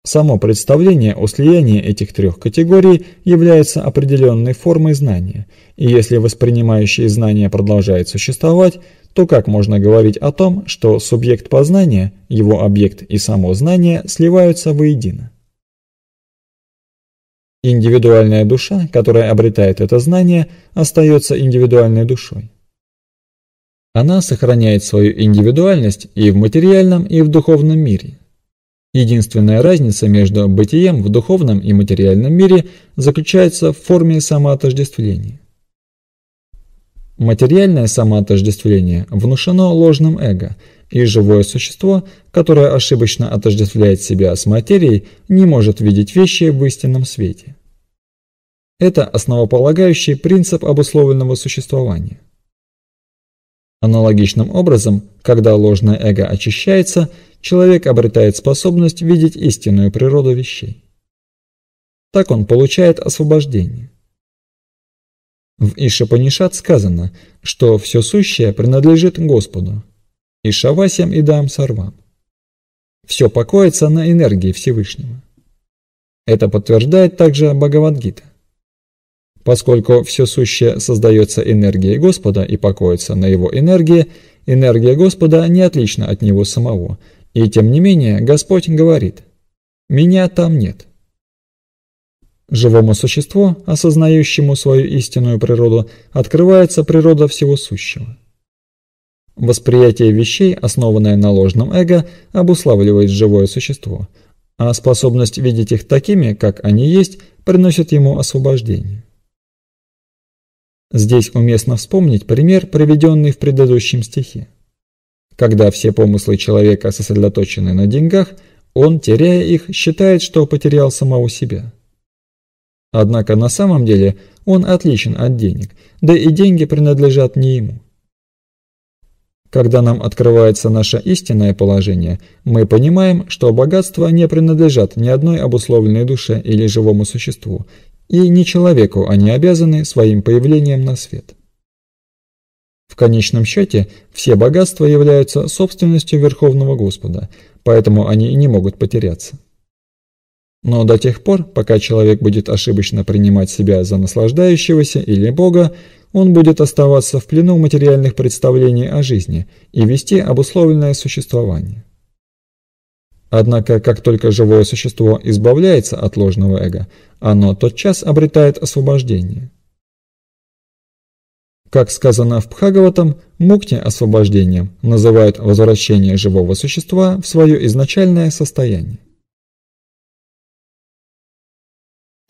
Само представление о слиянии этих трех категорий является определенной формой знания, и если воспринимающее знание продолжает существовать – то как можно говорить о том, что субъект познания, его объект и само знание сливаются воедино? Индивидуальная душа, которая обретает это знание, остается индивидуальной душой. Она сохраняет свою индивидуальность и в материальном, и в духовном мире. Единственная разница между бытием в духовном и материальном мире заключается в форме самоотождествления. Материальное самоотождествление внушено ложным эго, и живое существо, которое ошибочно отождествляет себя с материей, не может видеть вещи в истинном свете. Это основополагающий принцип обусловленного существования. Аналогичным образом, когда ложное эго очищается, человек обретает способность видеть истинную природу вещей. Так он получает освобождение. В Ишапанишат сказано, что все сущее принадлежит Господу, ишавасям и дам сарвам. Все покоится на энергии Всевышнего. Это подтверждает также Бхагавадгита. Поскольку все сущее создается энергией Господа и покоится на его энергии, энергия Господа не отлична от него самого, и тем не менее Господь говорит «Меня там нет». Живому существу, осознающему свою истинную природу, открывается природа всего сущего. Восприятие вещей, основанное на ложном эго, обуславливает живое существо, а способность видеть их такими, как они есть, приносит ему освобождение. Здесь уместно вспомнить пример, приведенный в предыдущем стихе. Когда все помыслы человека сосредоточены на деньгах, он, теряя их, считает, что потерял самого себя – Однако на самом деле он отличен от денег, да и деньги принадлежат не ему. Когда нам открывается наше истинное положение, мы понимаем, что богатства не принадлежат ни одной обусловленной душе или живому существу, и ни человеку они обязаны своим появлением на свет. В конечном счете, все богатства являются собственностью Верховного Господа, поэтому они не могут потеряться. Но до тех пор, пока человек будет ошибочно принимать себя за наслаждающегося или Бога, он будет оставаться в плену материальных представлений о жизни и вести обусловленное существование. Однако, как только живое существо избавляется от ложного эго, оно тотчас обретает освобождение. Как сказано в Пхагаватам, мукти освобождением называют возвращение живого существа в свое изначальное состояние.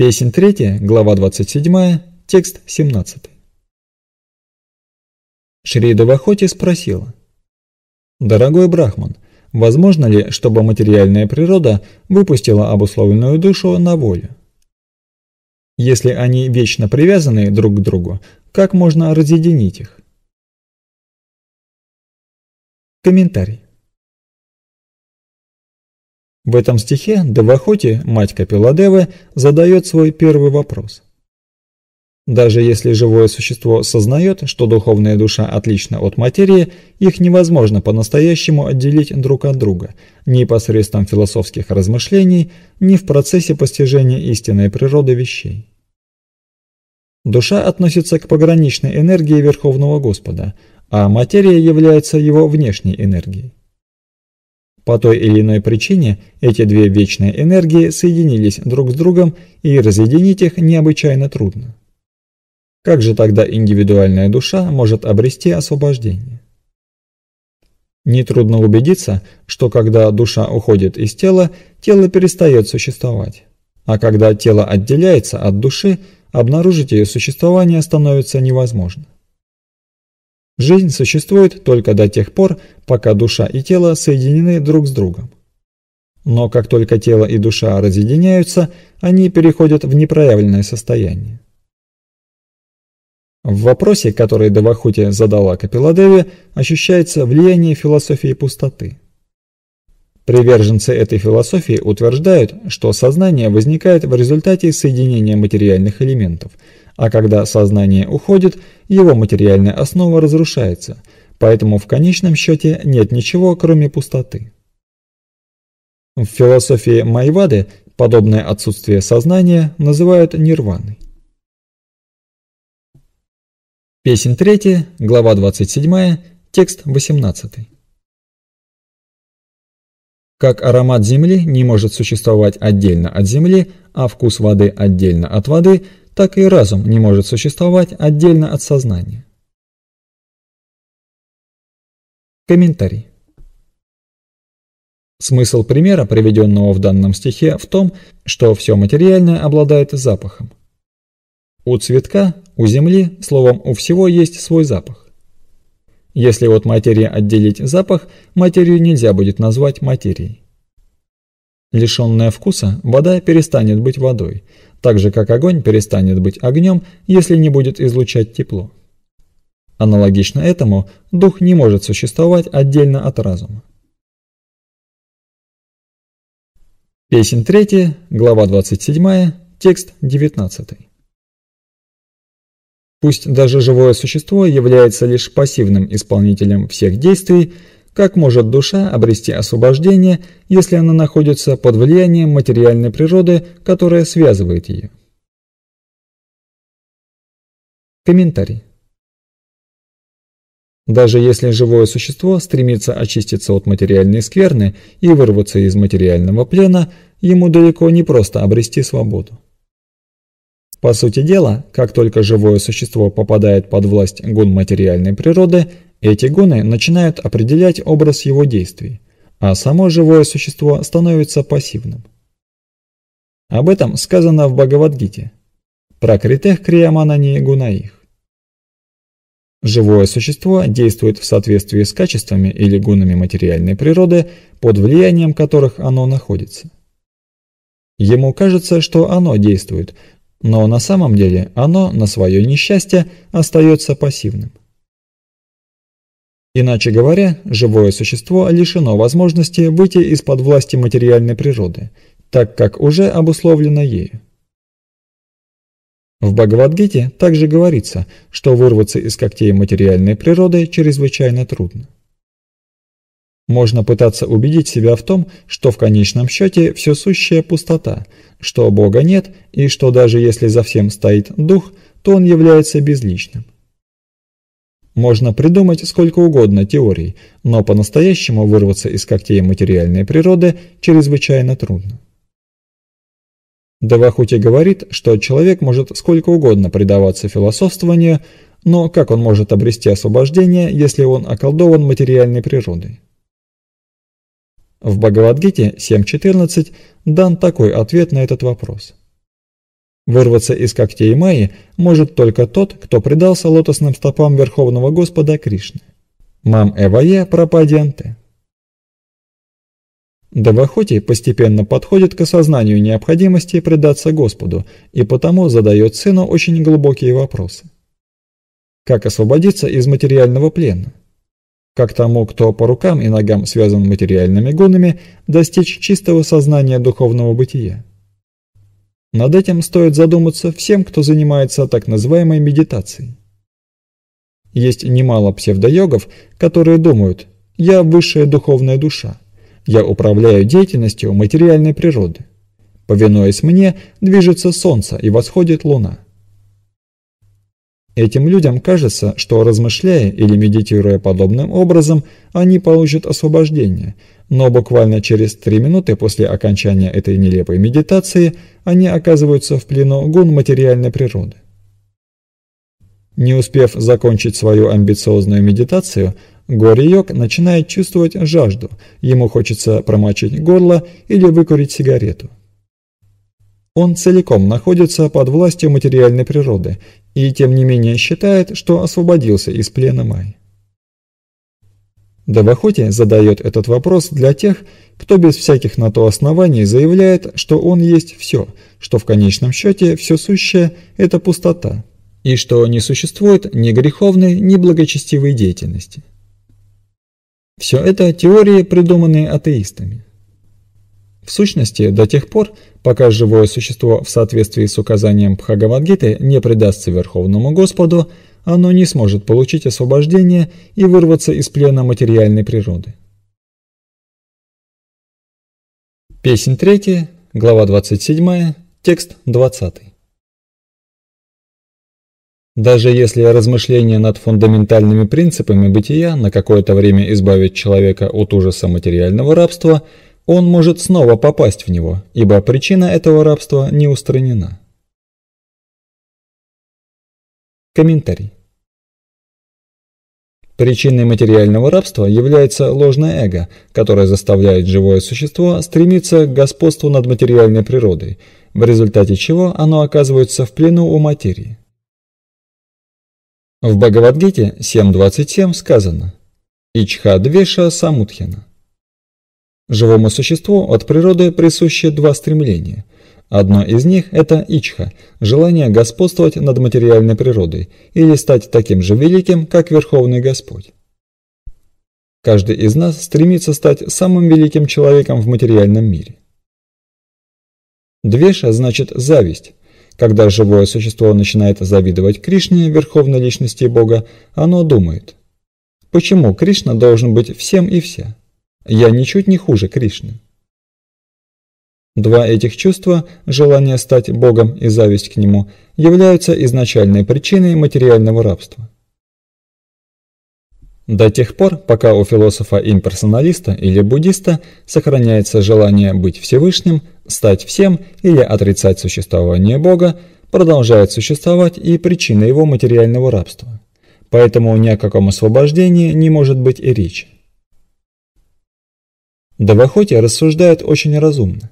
Песнь 3, глава 27, текст 17. Шрида в спросила. «Дорогой Брахман, возможно ли, чтобы материальная природа выпустила обусловленную душу на волю? Если они вечно привязаны друг к другу, как можно разъединить их?» Комментарий. В этом стихе Девахоти, мать Капиладевы, задает свой первый вопрос. Даже если живое существо сознает, что духовная душа отлична от материи, их невозможно по-настоящему отделить друг от друга, ни посредством философских размышлений, ни в процессе постижения истинной природы вещей. Душа относится к пограничной энергии Верховного Господа, а материя является его внешней энергией. По той или иной причине эти две вечные энергии соединились друг с другом, и разъединить их необычайно трудно. Как же тогда индивидуальная душа может обрести освобождение? Нетрудно убедиться, что когда душа уходит из тела, тело перестает существовать. А когда тело отделяется от души, обнаружить ее существование становится невозможным. Жизнь существует только до тех пор, пока душа и тело соединены друг с другом. Но как только тело и душа разъединяются, они переходят в непроявленное состояние. В вопросе, который Давахути задала Капиладеве, ощущается влияние философии пустоты. Приверженцы этой философии утверждают, что сознание возникает в результате соединения материальных элементов, а когда сознание уходит, его материальная основа разрушается, поэтому в конечном счете нет ничего, кроме пустоты. В философии Майвады подобное отсутствие сознания называют нирваной. Песнь 3, глава 27, текст 18. Как аромат земли не может существовать отдельно от земли, а вкус воды отдельно от воды, так и разум не может существовать отдельно от сознания. Комментарий. Смысл примера, приведенного в данном стихе, в том, что все материальное обладает запахом. У цветка, у земли, словом, у всего есть свой запах. Если от материи отделить запах, материю нельзя будет назвать материей. Лишенная вкуса, вода перестанет быть водой, так же как огонь перестанет быть огнем, если не будет излучать тепло. Аналогично этому, дух не может существовать отдельно от разума. Песнь 3, глава 27, текст 19. Пусть даже живое существо является лишь пассивным исполнителем всех действий, как может душа обрести освобождение, если она находится под влиянием материальной природы, которая связывает ее? Комментарий. Даже если живое существо стремится очиститься от материальной скверны и вырваться из материального плена, ему далеко не просто обрести свободу. По сути дела, как только живое существо попадает под власть гон материальной природы, эти гоны начинают определять образ его действий, а само живое существо становится пассивным. Об этом сказано в Бхагавадгите. Пракритех не гунаих. Живое существо действует в соответствии с качествами или гунами материальной природы, под влиянием которых оно находится. Ему кажется, что оно действует, но на самом деле оно на свое несчастье остается пассивным. Иначе говоря, живое существо лишено возможности выйти из-под власти материальной природы, так как уже обусловлено ею. В Бхагавадгите также говорится, что вырваться из когтей материальной природы чрезвычайно трудно. Можно пытаться убедить себя в том, что в конечном счете все сущее – пустота, что Бога нет и что даже если за всем стоит дух, то он является безличным. Можно придумать сколько угодно теорий, но по-настоящему вырваться из когтей материальной природы чрезвычайно трудно. Давахути говорит, что человек может сколько угодно предаваться философствованию, но как он может обрести освобождение, если он околдован материальной природой? В Бхагавадгите 7.14 дан такой ответ на этот вопрос. Вырваться из когтей Майи может только тот, кто предался лотосным стопам Верховного Господа Кришны. Мам Эвае пропаденты. Девахоти постепенно подходит к осознанию необходимости предаться Господу и потому задает сыну очень глубокие вопросы. Как освободиться из материального плена? как тому, кто по рукам и ногам связан материальными гонами, достичь чистого сознания духовного бытия. Над этим стоит задуматься всем, кто занимается так называемой медитацией. Есть немало псевдо йогов, которые думают «я высшая духовная душа, я управляю деятельностью материальной природы, повинуясь мне, движется солнце и восходит луна». Этим людям кажется, что размышляя или медитируя подобным образом, они получат освобождение, но буквально через три минуты после окончания этой нелепой медитации они оказываются в плену гун материальной природы. Не успев закончить свою амбициозную медитацию, йог начинает чувствовать жажду, ему хочется промочить горло или выкурить сигарету. Он целиком находится под властью материальной природы, и тем не менее считает, что освободился из плена Май. Дабахоти задает этот вопрос для тех, кто без всяких на то оснований заявляет, что он есть все, что в конечном счете все сущее – это пустота, и что не существует ни греховной, ни благочестивой деятельности. Все это теории, придуманные атеистами. В сущности, до тех пор, пока живое существо в соответствии с указанием Бхагавадгиты не предастся Верховному Господу, оно не сможет получить освобождение и вырваться из плена материальной природы. Песнь 3, глава 27, текст 20. Даже если размышление над фундаментальными принципами бытия на какое-то время избавит человека от ужаса материального рабства – он может снова попасть в него, ибо причина этого рабства не устранена. Комментарий. Причиной материального рабства является ложное эго, которое заставляет живое существо стремиться к господству над материальной природой, в результате чего оно оказывается в плену у материи. В Бхагавадгите 7.27 сказано «Ичха Двеша Самудхина». Живому существу от природы присущи два стремления. Одно из них – это ичха – желание господствовать над материальной природой или стать таким же великим, как Верховный Господь. Каждый из нас стремится стать самым великим человеком в материальном мире. Двеша значит «зависть». Когда живое существо начинает завидовать Кришне, Верховной Личности Бога, оно думает, почему Кришна должен быть всем и вся? Я ничуть не хуже Кришны. Два этих чувства, желание стать Богом и зависть к Нему, являются изначальной причиной материального рабства. До тех пор, пока у философа-имперсоналиста или буддиста сохраняется желание быть Всевышним, стать всем или отрицать существование Бога, продолжает существовать и причина его материального рабства. Поэтому ни о каком освобождении не может быть и речи. Да в охоте рассуждают очень разумно.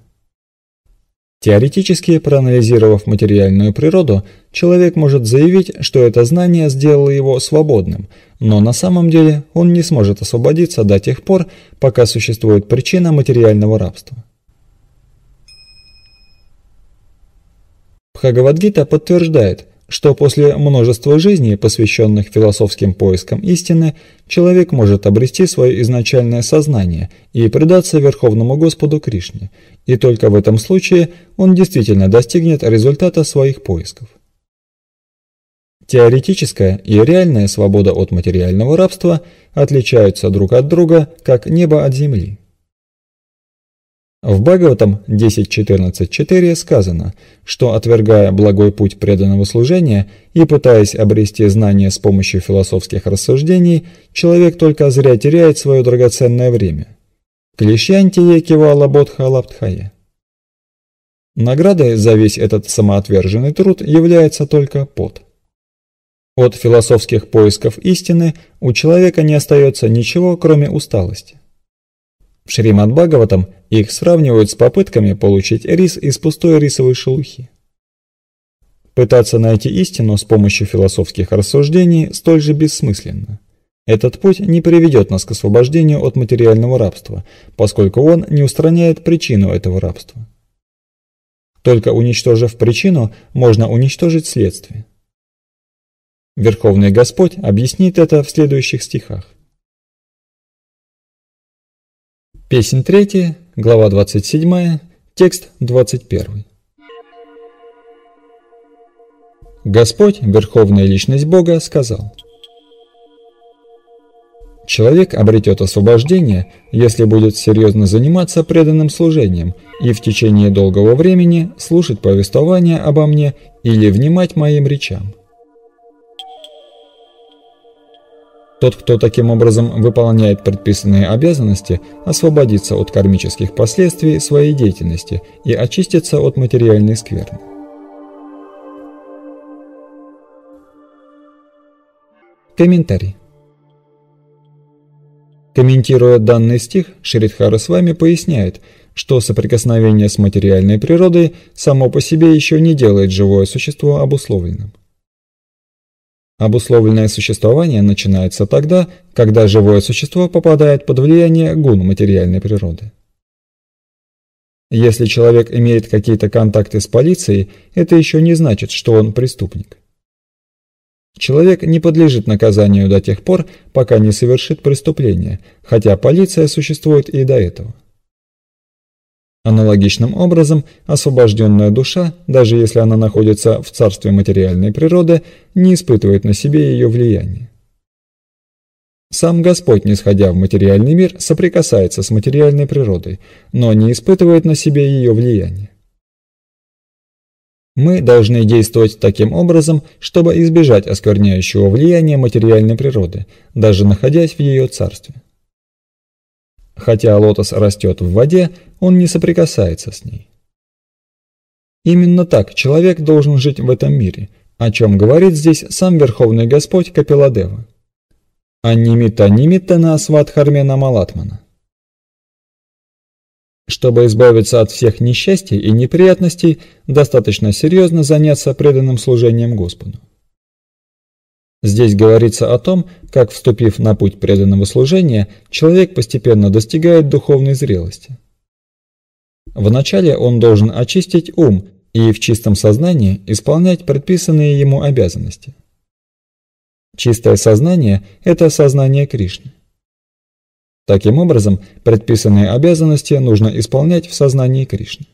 Теоретически, проанализировав материальную природу, человек может заявить, что это знание сделало его свободным, но на самом деле он не сможет освободиться до тех пор, пока существует причина материального рабства. Бхагавадгита подтверждает, что после множества жизней, посвященных философским поискам истины, человек может обрести свое изначальное сознание и предаться Верховному Господу Кришне, и только в этом случае он действительно достигнет результата своих поисков. Теоретическая и реальная свобода от материального рабства отличаются друг от друга, как небо от земли. В Бхагаватам 10.14.4 сказано, что отвергая благой путь преданного служения и пытаясь обрести знания с помощью философских рассуждений, человек только зря теряет свое драгоценное время. Клещантие кивала бодхалаптхая. Наградой за весь этот самоотверженный труд является только пот. От философских поисков истины у человека не остается ничего, кроме усталости. В Шримад Бхагаватам их сравнивают с попытками получить рис из пустой рисовой шелухи. Пытаться найти истину с помощью философских рассуждений столь же бессмысленно. Этот путь не приведет нас к освобождению от материального рабства, поскольку он не устраняет причину этого рабства. Только уничтожив причину, можно уничтожить следствие. Верховный Господь объяснит это в следующих стихах. Песнь третья, глава 27, текст 21. Господь, Верховная Личность Бога, сказал Человек обретет освобождение, если будет серьезно заниматься преданным служением и в течение долгого времени слушать повествования обо мне или внимать моим речам. Тот, кто таким образом выполняет предписанные обязанности, освободится от кармических последствий своей деятельности и очистится от материальной скверны. Комментарий. Комментируя данный стих, Шридхара с вами поясняет, что соприкосновение с материальной природой само по себе еще не делает живое существо обусловленным. Обусловленное существование начинается тогда, когда живое существо попадает под влияние гун материальной природы. Если человек имеет какие-то контакты с полицией, это еще не значит, что он преступник. Человек не подлежит наказанию до тех пор, пока не совершит преступление, хотя полиция существует и до этого. Аналогичным образом, освобожденная душа, даже если она находится в царстве материальной природы, не испытывает на себе ее влияние. Сам Господь, не сходя в материальный мир, соприкасается с материальной природой, но не испытывает на себе ее влияние. Мы должны действовать таким образом, чтобы избежать оскверняющего влияния материальной природы, даже находясь в ее царстве. Хотя лотос растет в воде, он не соприкасается с ней. Именно так человек должен жить в этом мире, о чем говорит здесь сам Верховный Господь Капиладева. «Анимита нимитана сватхармена малатмана». Чтобы избавиться от всех несчастий и неприятностей, достаточно серьезно заняться преданным служением Господу. Здесь говорится о том, как, вступив на путь преданного служения, человек постепенно достигает духовной зрелости. Вначале он должен очистить ум и в чистом сознании исполнять предписанные ему обязанности. Чистое сознание – это сознание Кришны. Таким образом, предписанные обязанности нужно исполнять в сознании Кришны.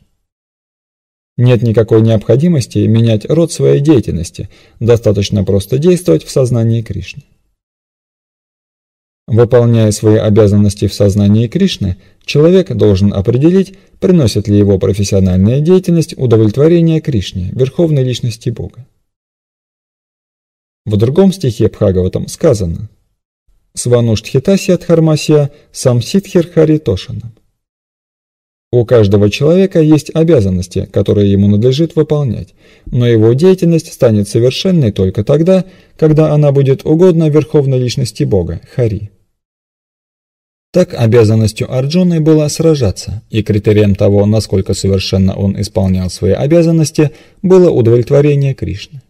Нет никакой необходимости менять род своей деятельности, достаточно просто действовать в сознании Кришны. Выполняя свои обязанности в сознании Кришны, человек должен определить, приносит ли его профессиональная деятельность удовлетворение Кришне, Верховной Личности Бога. В другом стихе Бхагаватам сказано «Свануштхитасия дхармасия самсидхир харитошанам». У каждого человека есть обязанности, которые ему надлежит выполнять, но его деятельность станет совершенной только тогда, когда она будет угодна верховной личности Бога, Хари. Так обязанностью Арджуны было сражаться, и критерием того, насколько совершенно он исполнял свои обязанности, было удовлетворение Кришны.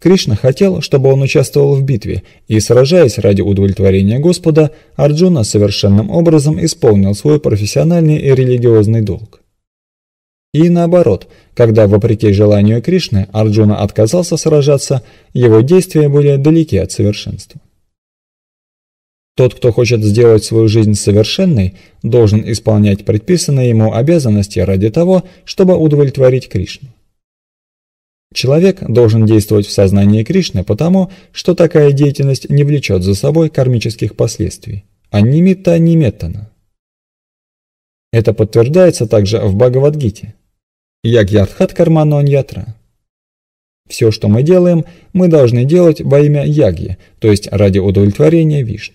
Кришна хотел, чтобы он участвовал в битве, и, сражаясь ради удовлетворения Господа, Арджуна совершенным образом исполнил свой профессиональный и религиозный долг. И наоборот, когда, вопреки желанию Кришны, Арджуна отказался сражаться, его действия были далеки от совершенства. Тот, кто хочет сделать свою жизнь совершенной, должен исполнять предписанные ему обязанности ради того, чтобы удовлетворить Кришну. Человек должен действовать в сознании Кришны потому, что такая деятельность не влечет за собой кармических последствий. Анимита нимита ниметана. Это подтверждается также в Бхагавадгите. Ягьядхат карманон ятра. Все, что мы делаем, мы должны делать во имя яги, то есть ради удовлетворения Вишну.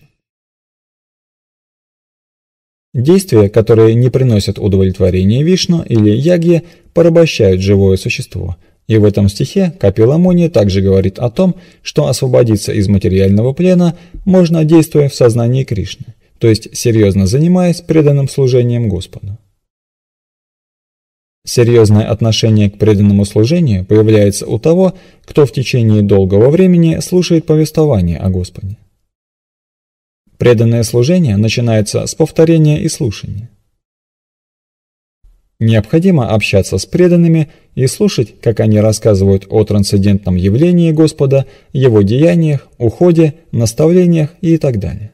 Действия, которые не приносят удовлетворения Вишну или яги, порабощают живое существо – и в этом стихе Капиламони также говорит о том, что освободиться из материального плена можно, действуя в сознании Кришны, то есть серьезно занимаясь преданным служением Господу. Серьезное отношение к преданному служению появляется у того, кто в течение долгого времени слушает повествование о Господе. Преданное служение начинается с повторения и слушания. Необходимо общаться с преданными и слушать, как они рассказывают о трансцендентном явлении Господа, его деяниях, уходе, наставлениях и так далее.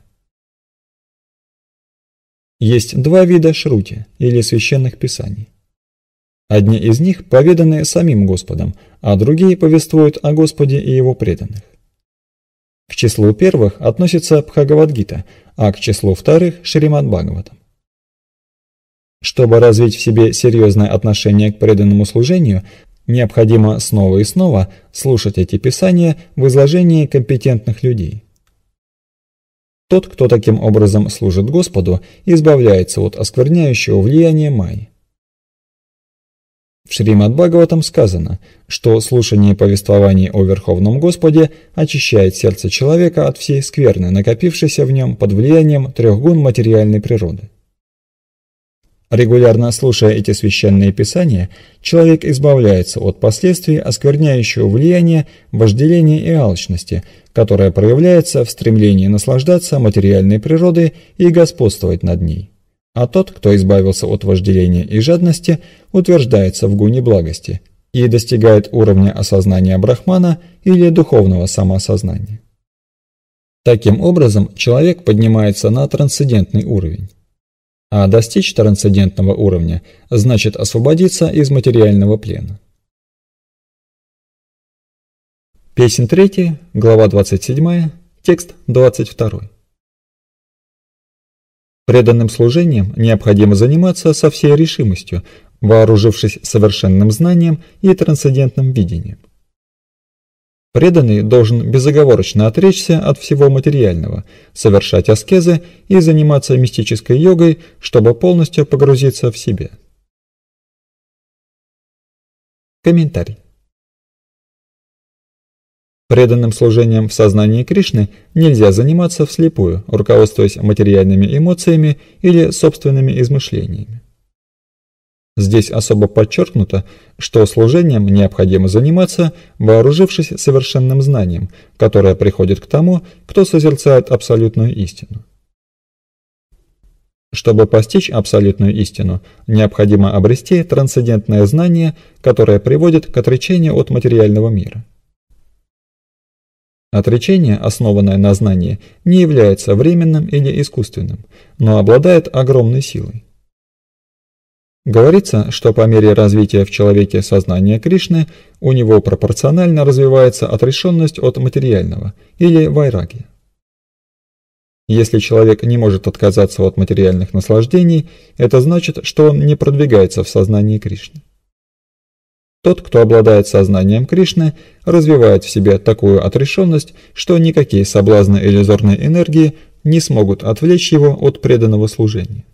Есть два вида шрути или священных писаний. Одни из них поведаны самим Господом, а другие повествуют о Господе и его преданных. К числу первых относится Пхагавадгита, а к числу вторых – Шримад Бхагаватам. Чтобы развить в себе серьезное отношение к преданному служению, необходимо снова и снова слушать эти писания в изложении компетентных людей. Тот, кто таким образом служит Господу, избавляется от оскверняющего влияния май. В Шримад Бхагаватам сказано, что слушание повествований о Верховном Господе очищает сердце человека от всей скверны, накопившейся в нем под влиянием трех гун материальной природы. Регулярно слушая эти священные писания, человек избавляется от последствий оскверняющего влияния, вожделения и алчности, которое проявляется в стремлении наслаждаться материальной природой и господствовать над ней. А тот, кто избавился от вожделения и жадности, утверждается в гуне благости и достигает уровня осознания брахмана или духовного самоосознания. Таким образом, человек поднимается на трансцендентный уровень. А достичь трансцендентного уровня значит освободиться из материального плена. Песнь 3, глава 27, текст 22. Преданным служением необходимо заниматься со всей решимостью, вооружившись совершенным знанием и трансцендентным видением. Преданный должен безоговорочно отречься от всего материального, совершать аскезы и заниматься мистической йогой, чтобы полностью погрузиться в себя. Комментарий. Преданным служением в сознании Кришны нельзя заниматься вслепую, руководствуясь материальными эмоциями или собственными измышлениями. Здесь особо подчеркнуто, что служением необходимо заниматься, вооружившись совершенным знанием, которое приходит к тому, кто созерцает абсолютную истину. Чтобы постичь абсолютную истину, необходимо обрести трансцендентное знание, которое приводит к отречению от материального мира. Отречение, основанное на знании, не является временным или искусственным, но обладает огромной силой. Говорится, что по мере развития в человеке сознания Кришны у него пропорционально развивается отрешенность от материального или вайраги. Если человек не может отказаться от материальных наслаждений, это значит, что он не продвигается в сознании Кришны. Тот, кто обладает сознанием Кришны, развивает в себе такую отрешенность, что никакие соблазны иллюзорной энергии не смогут отвлечь его от преданного служения.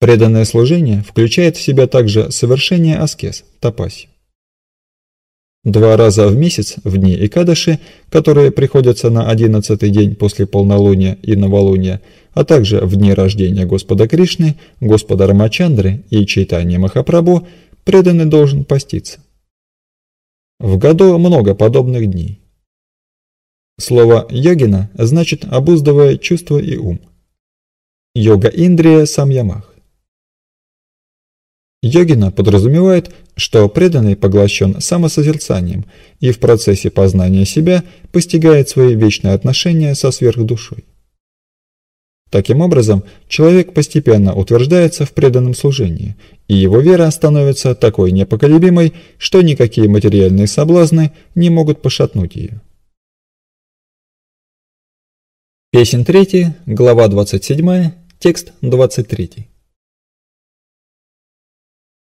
Преданное служение включает в себя также совершение аскез, тапаси. Два раза в месяц, в дни Икадаши, которые приходятся на одиннадцатый день после полнолуния и новолуния, а также в дни рождения Господа Кришны, Господа Рамачандры и Чайтани Махапрабху, преданный должен поститься. В году много подобных дней. Слово «йогина» значит «обуздывая чувства и ум». Йога-индрия – сам Ямах. Йогина подразумевает, что преданный поглощен самосозерцанием и в процессе познания себя постигает свои вечные отношения со сверхдушой. Таким образом, человек постепенно утверждается в преданном служении, и его вера становится такой непоколебимой, что никакие материальные соблазны не могут пошатнуть ее. Песнь 3, глава 27, текст 23.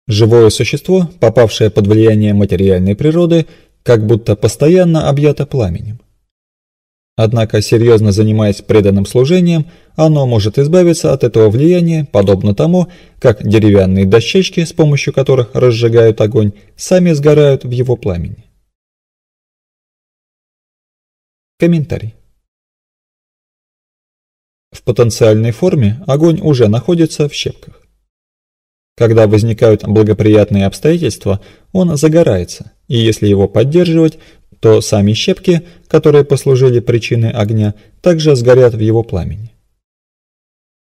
Живое существо, попавшее под влияние материальной природы, как будто постоянно объято пламенем. Однако, серьезно занимаясь преданным служением, оно может избавиться от этого влияния, подобно тому, как деревянные дощечки, с помощью которых разжигают огонь, сами сгорают в его пламени. Комментарий. В потенциальной форме огонь уже находится в щепках. Когда возникают благоприятные обстоятельства, он загорается, и если его поддерживать, то сами щепки, которые послужили причиной огня, также сгорят в его пламени.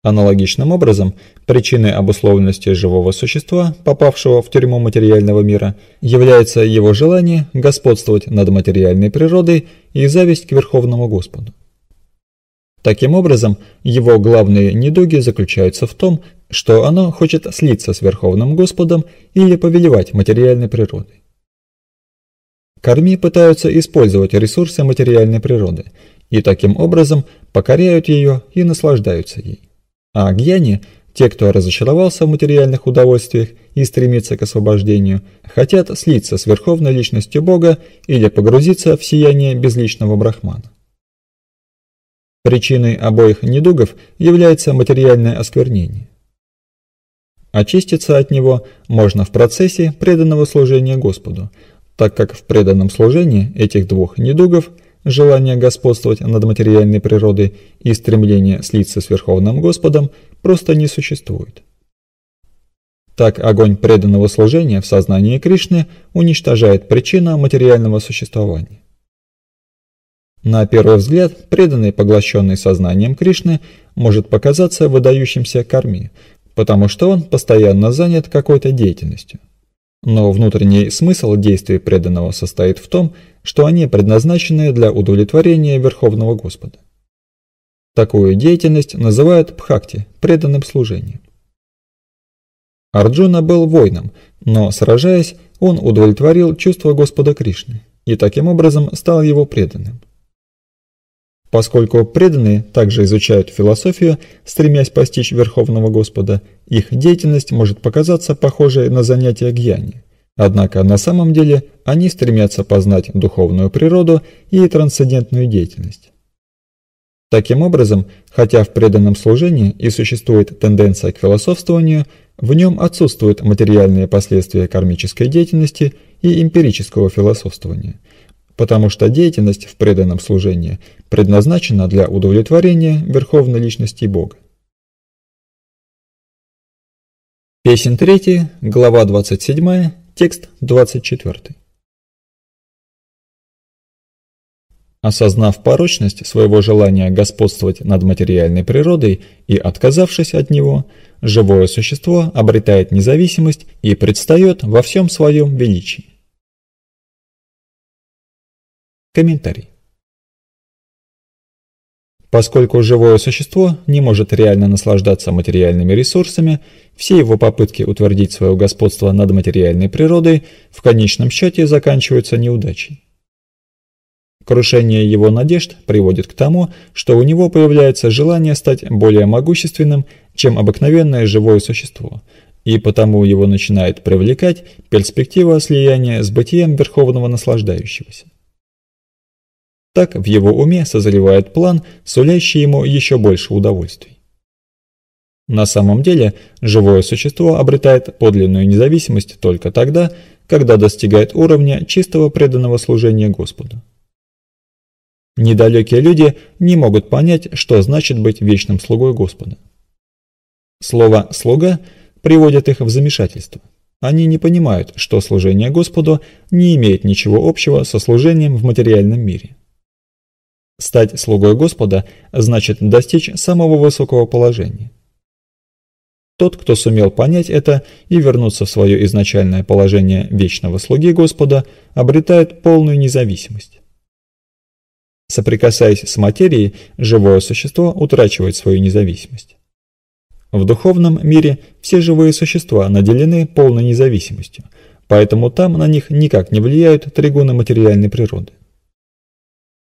Аналогичным образом, причины обусловленности живого существа, попавшего в тюрьму материального мира, является его желание господствовать над материальной природой и зависть к Верховному Господу. Таким образом, его главные недуги заключаются в том, что оно хочет слиться с Верховным Господом или повелевать материальной природой. Корми пытаются использовать ресурсы материальной природы и таким образом покоряют ее и наслаждаются ей. А гьяни, те, кто разочаровался в материальных удовольствиях и стремится к освобождению, хотят слиться с Верховной Личностью Бога или погрузиться в сияние безличного Брахмана. Причиной обоих недугов является материальное осквернение. Очиститься от него можно в процессе преданного служения Господу, так как в преданном служении этих двух недугов желание господствовать над материальной природой и стремление слиться с Верховным Господом просто не существует. Так огонь преданного служения в сознании Кришны уничтожает причину материального существования. На первый взгляд, преданный, поглощенный сознанием Кришны, может показаться выдающимся карми, потому что он постоянно занят какой-то деятельностью. Но внутренний смысл действий преданного состоит в том, что они предназначены для удовлетворения Верховного Господа. Такую деятельность называют пхакти, преданным служением. Арджуна был воином, но, сражаясь, он удовлетворил чувство Господа Кришны и таким образом стал его преданным. Поскольку преданные также изучают философию, стремясь постичь Верховного Господа, их деятельность может показаться похожей на занятия гьяни. Однако на самом деле они стремятся познать духовную природу и трансцендентную деятельность. Таким образом, хотя в преданном служении и существует тенденция к философствованию, в нем отсутствуют материальные последствия кармической деятельности и эмпирического философствования – потому что деятельность в преданном служении предназначена для удовлетворения Верховной Личности Бога. Песнь 3, глава 27, текст 24. Осознав порочность своего желания господствовать над материальной природой и отказавшись от него, живое существо обретает независимость и предстает во всем своем величии. Комментарий. Поскольку живое существо не может реально наслаждаться материальными ресурсами, все его попытки утвердить свое господство над материальной природой в конечном счете заканчиваются неудачей. Крушение его надежд приводит к тому, что у него появляется желание стать более могущественным, чем обыкновенное живое существо, и потому его начинает привлекать перспектива слияния с бытием верховного наслаждающегося. Так в его уме созревает план, сулящий ему еще больше удовольствий. На самом деле, живое существо обретает подлинную независимость только тогда, когда достигает уровня чистого преданного служения Господу. Недалекие люди не могут понять, что значит быть вечным слугой Господа. Слово «слуга» приводит их в замешательство. Они не понимают, что служение Господу не имеет ничего общего со служением в материальном мире. Стать слугой Господа значит достичь самого высокого положения. Тот, кто сумел понять это и вернуться в свое изначальное положение вечного слуги Господа, обретает полную независимость. Соприкасаясь с материей, живое существо утрачивает свою независимость. В духовном мире все живые существа наделены полной независимостью, поэтому там на них никак не влияют тригоны материальной природы.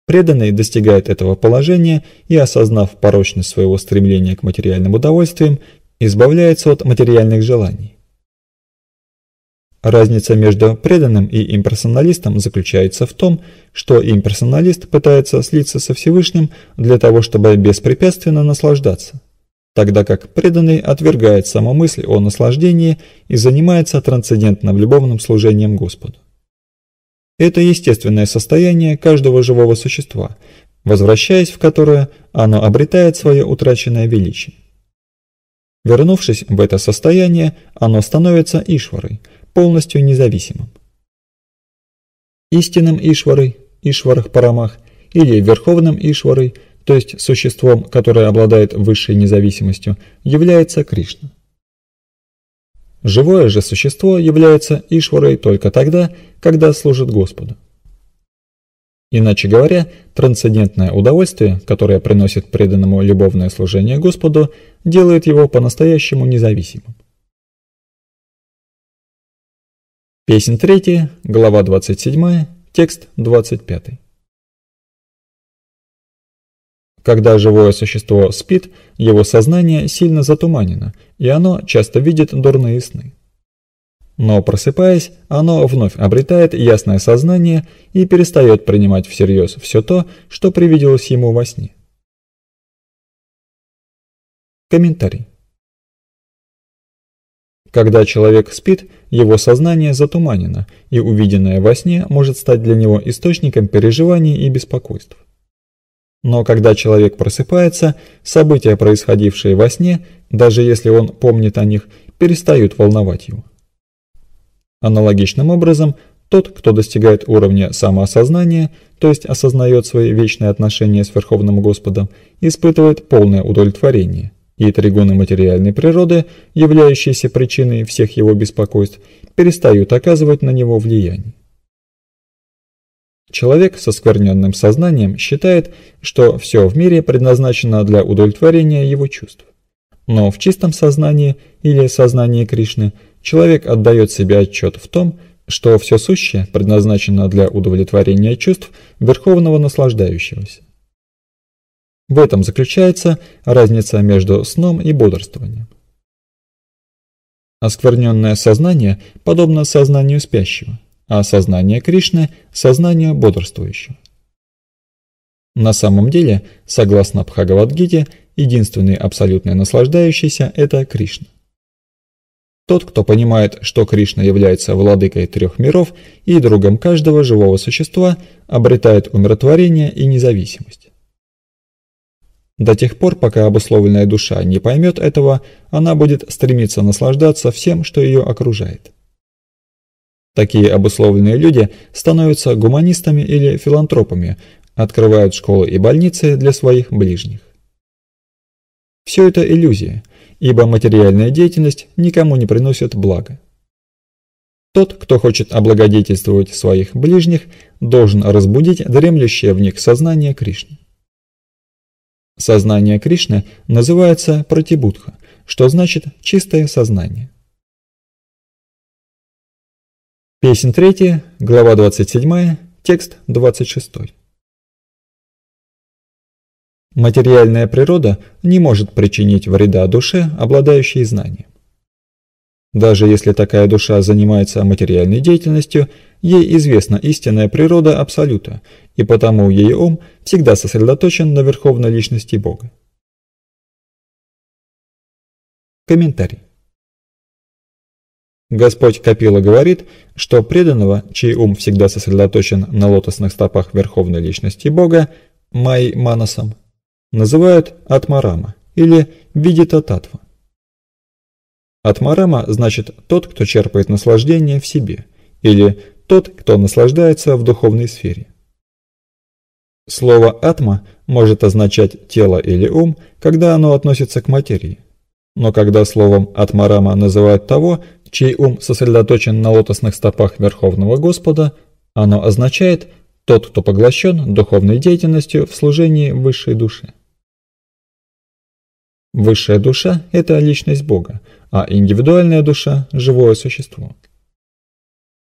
Преданный достигает этого положения и, осознав порочность своего стремления к материальным удовольствиям, избавляется от материальных желаний. Разница между преданным и имперсоналистом заключается в том, что имперсоналист пытается слиться со Всевышним для того, чтобы беспрепятственно наслаждаться, тогда как преданный отвергает самомысль о наслаждении и занимается трансцендентно-любовным служением Господу. Это естественное состояние каждого живого существа, возвращаясь в которое оно обретает свое утраченное величие. Вернувшись в это состояние, оно становится Ишварой, полностью независимым. Истинным Ишварой, Ишварах Парамах, или Верховным Ишварой, то есть существом, которое обладает высшей независимостью, является Кришна. Живое же существо является Ишварой только тогда, когда служит Господу. Иначе говоря, трансцендентное удовольствие, которое приносит преданному любовное служение Господу, делает его по-настоящему независимым. Песнь 3, глава 27, текст 25. Когда живое существо спит, его сознание сильно затуманено, и оно часто видит дурные сны. Но просыпаясь, оно вновь обретает ясное сознание и перестает принимать всерьез все то, что привиделось ему во сне. Комментарий. Когда человек спит, его сознание затуманено, и увиденное во сне может стать для него источником переживаний и беспокойств. Но когда человек просыпается, события, происходившие во сне, даже если он помнит о них, перестают волновать его. Аналогичным образом, тот, кто достигает уровня самоосознания, то есть осознает свои вечные отношения с Верховным Господом, испытывает полное удовлетворение, и тригоны материальной природы, являющиеся причиной всех его беспокойств, перестают оказывать на него влияние. Человек со скверненным сознанием считает, что все в мире предназначено для удовлетворения его чувств. Но в чистом сознании или сознании Кришны человек отдает себе отчет в том, что все сущее предназначено для удовлетворения чувств верховного наслаждающегося. В этом заключается разница между сном и бодрствованием. Оскверненное сознание подобно сознанию спящего а сознание Кришны – сознание бодрствующего. На самом деле, согласно Бхагавадгите, единственный абсолютный наслаждающийся – это Кришна. Тот, кто понимает, что Кришна является владыкой трех миров и другом каждого живого существа, обретает умиротворение и независимость. До тех пор, пока обусловленная душа не поймет этого, она будет стремиться наслаждаться всем, что ее окружает. Такие обусловленные люди становятся гуманистами или филантропами, открывают школы и больницы для своих ближних. Все это иллюзия, ибо материальная деятельность никому не приносит блага. Тот, кто хочет облагодетельствовать своих ближних, должен разбудить дремлющее в них сознание Кришны. Сознание Кришны называется пратибудха, что значит «чистое сознание». Песен 3, глава 27, текст 26. Материальная природа не может причинить вреда душе, обладающей знанием. Даже если такая душа занимается материальной деятельностью, ей известна истинная природа Абсолюта, и потому ее ум всегда сосредоточен на Верховной Личности Бога. Комментарий. Господь Капила говорит, что преданного, чей ум всегда сосредоточен на лотосных стопах Верховной Личности Бога, Май Манасом, называют Атмарама или Видита Татва. Атмарама значит «тот, кто черпает наслаждение в себе» или «тот, кто наслаждается в духовной сфере». Слово «атма» может означать тело или ум, когда оно относится к материи. Но когда словом «атмарама» называют того, чей ум сосредоточен на лотосных стопах Верховного Господа, оно означает «тот, кто поглощен духовной деятельностью в служении высшей души». Высшая душа – это личность Бога, а индивидуальная душа – живое существо.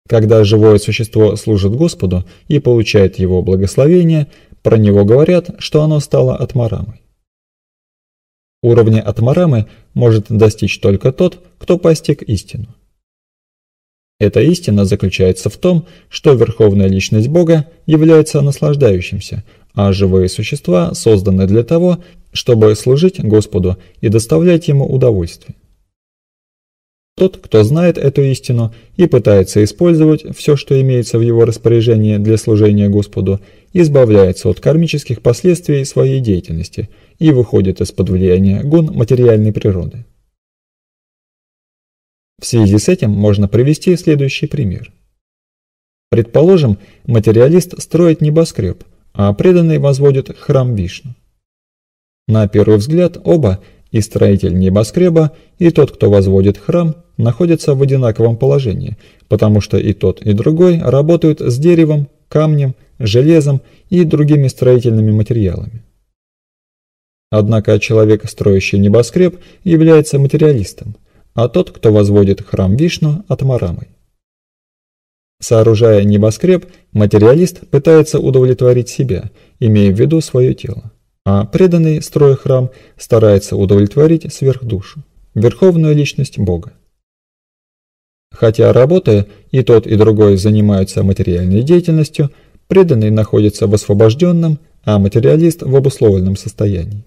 Когда живое существо служит Господу и получает его благословение, про него говорят, что оно стало отмарамой. Уровня Атмарамы может достичь только тот, кто постиг истину. Эта истина заключается в том, что Верховная Личность Бога является наслаждающимся, а живые существа созданы для того, чтобы служить Господу и доставлять Ему удовольствие. Тот, кто знает эту истину и пытается использовать все, что имеется в его распоряжении для служения Господу, избавляется от кармических последствий своей деятельности – и выходят из-под влияния гон материальной природы. В связи с этим можно привести следующий пример. Предположим, материалист строит небоскреб, а преданный возводит храм Вишну. На первый взгляд оба, и строитель небоскреба, и тот, кто возводит храм, находятся в одинаковом положении, потому что и тот, и другой работают с деревом, камнем, железом и другими строительными материалами. Однако человек, строящий небоскреб, является материалистом, а тот, кто возводит храм Вишну, – атмарамой. Сооружая небоскреб, материалист пытается удовлетворить себя, имея в виду свое тело, а преданный, строя храм, старается удовлетворить сверхдушу, верховную личность Бога. Хотя работая, и тот, и другой занимаются материальной деятельностью, преданный находится в освобожденном, а материалист в обусловленном состоянии.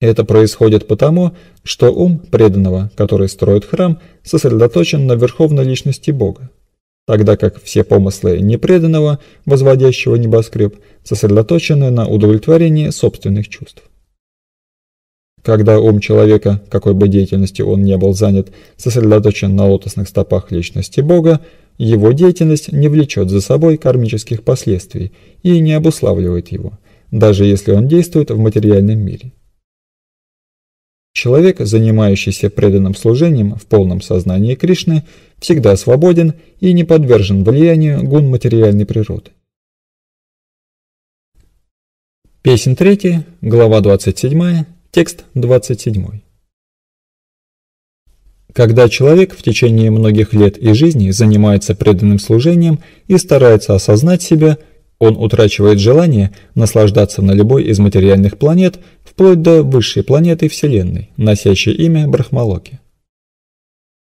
Это происходит потому, что ум преданного, который строит храм, сосредоточен на верховной личности Бога, тогда как все помыслы непреданного, возводящего небоскреб, сосредоточены на удовлетворении собственных чувств. Когда ум человека, какой бы деятельности он ни был занят, сосредоточен на лотосных стопах личности Бога, его деятельность не влечет за собой кармических последствий и не обуславливает его, даже если он действует в материальном мире. Человек, занимающийся преданным служением в полном сознании Кришны, всегда свободен и не подвержен влиянию гун материальной природы. Песнь 3, глава 27, текст 27. Когда человек в течение многих лет и жизни занимается преданным служением и старается осознать себя, он утрачивает желание наслаждаться на любой из материальных планет вплоть до высшей планеты Вселенной, носящей имя Брахмалоки.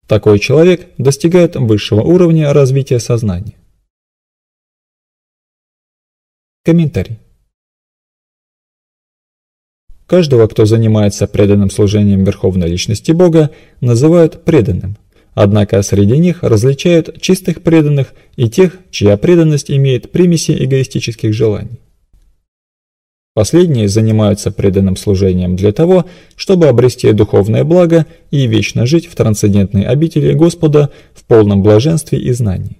Такой человек достигает высшего уровня развития сознания. Комментарий. Каждого, кто занимается преданным служением Верховной Личности Бога, называют преданным. Однако среди них различают чистых преданных и тех, чья преданность имеет примеси эгоистических желаний. Последние занимаются преданным служением для того, чтобы обрести духовное благо и вечно жить в трансцендентной обители Господа в полном блаженстве и знании.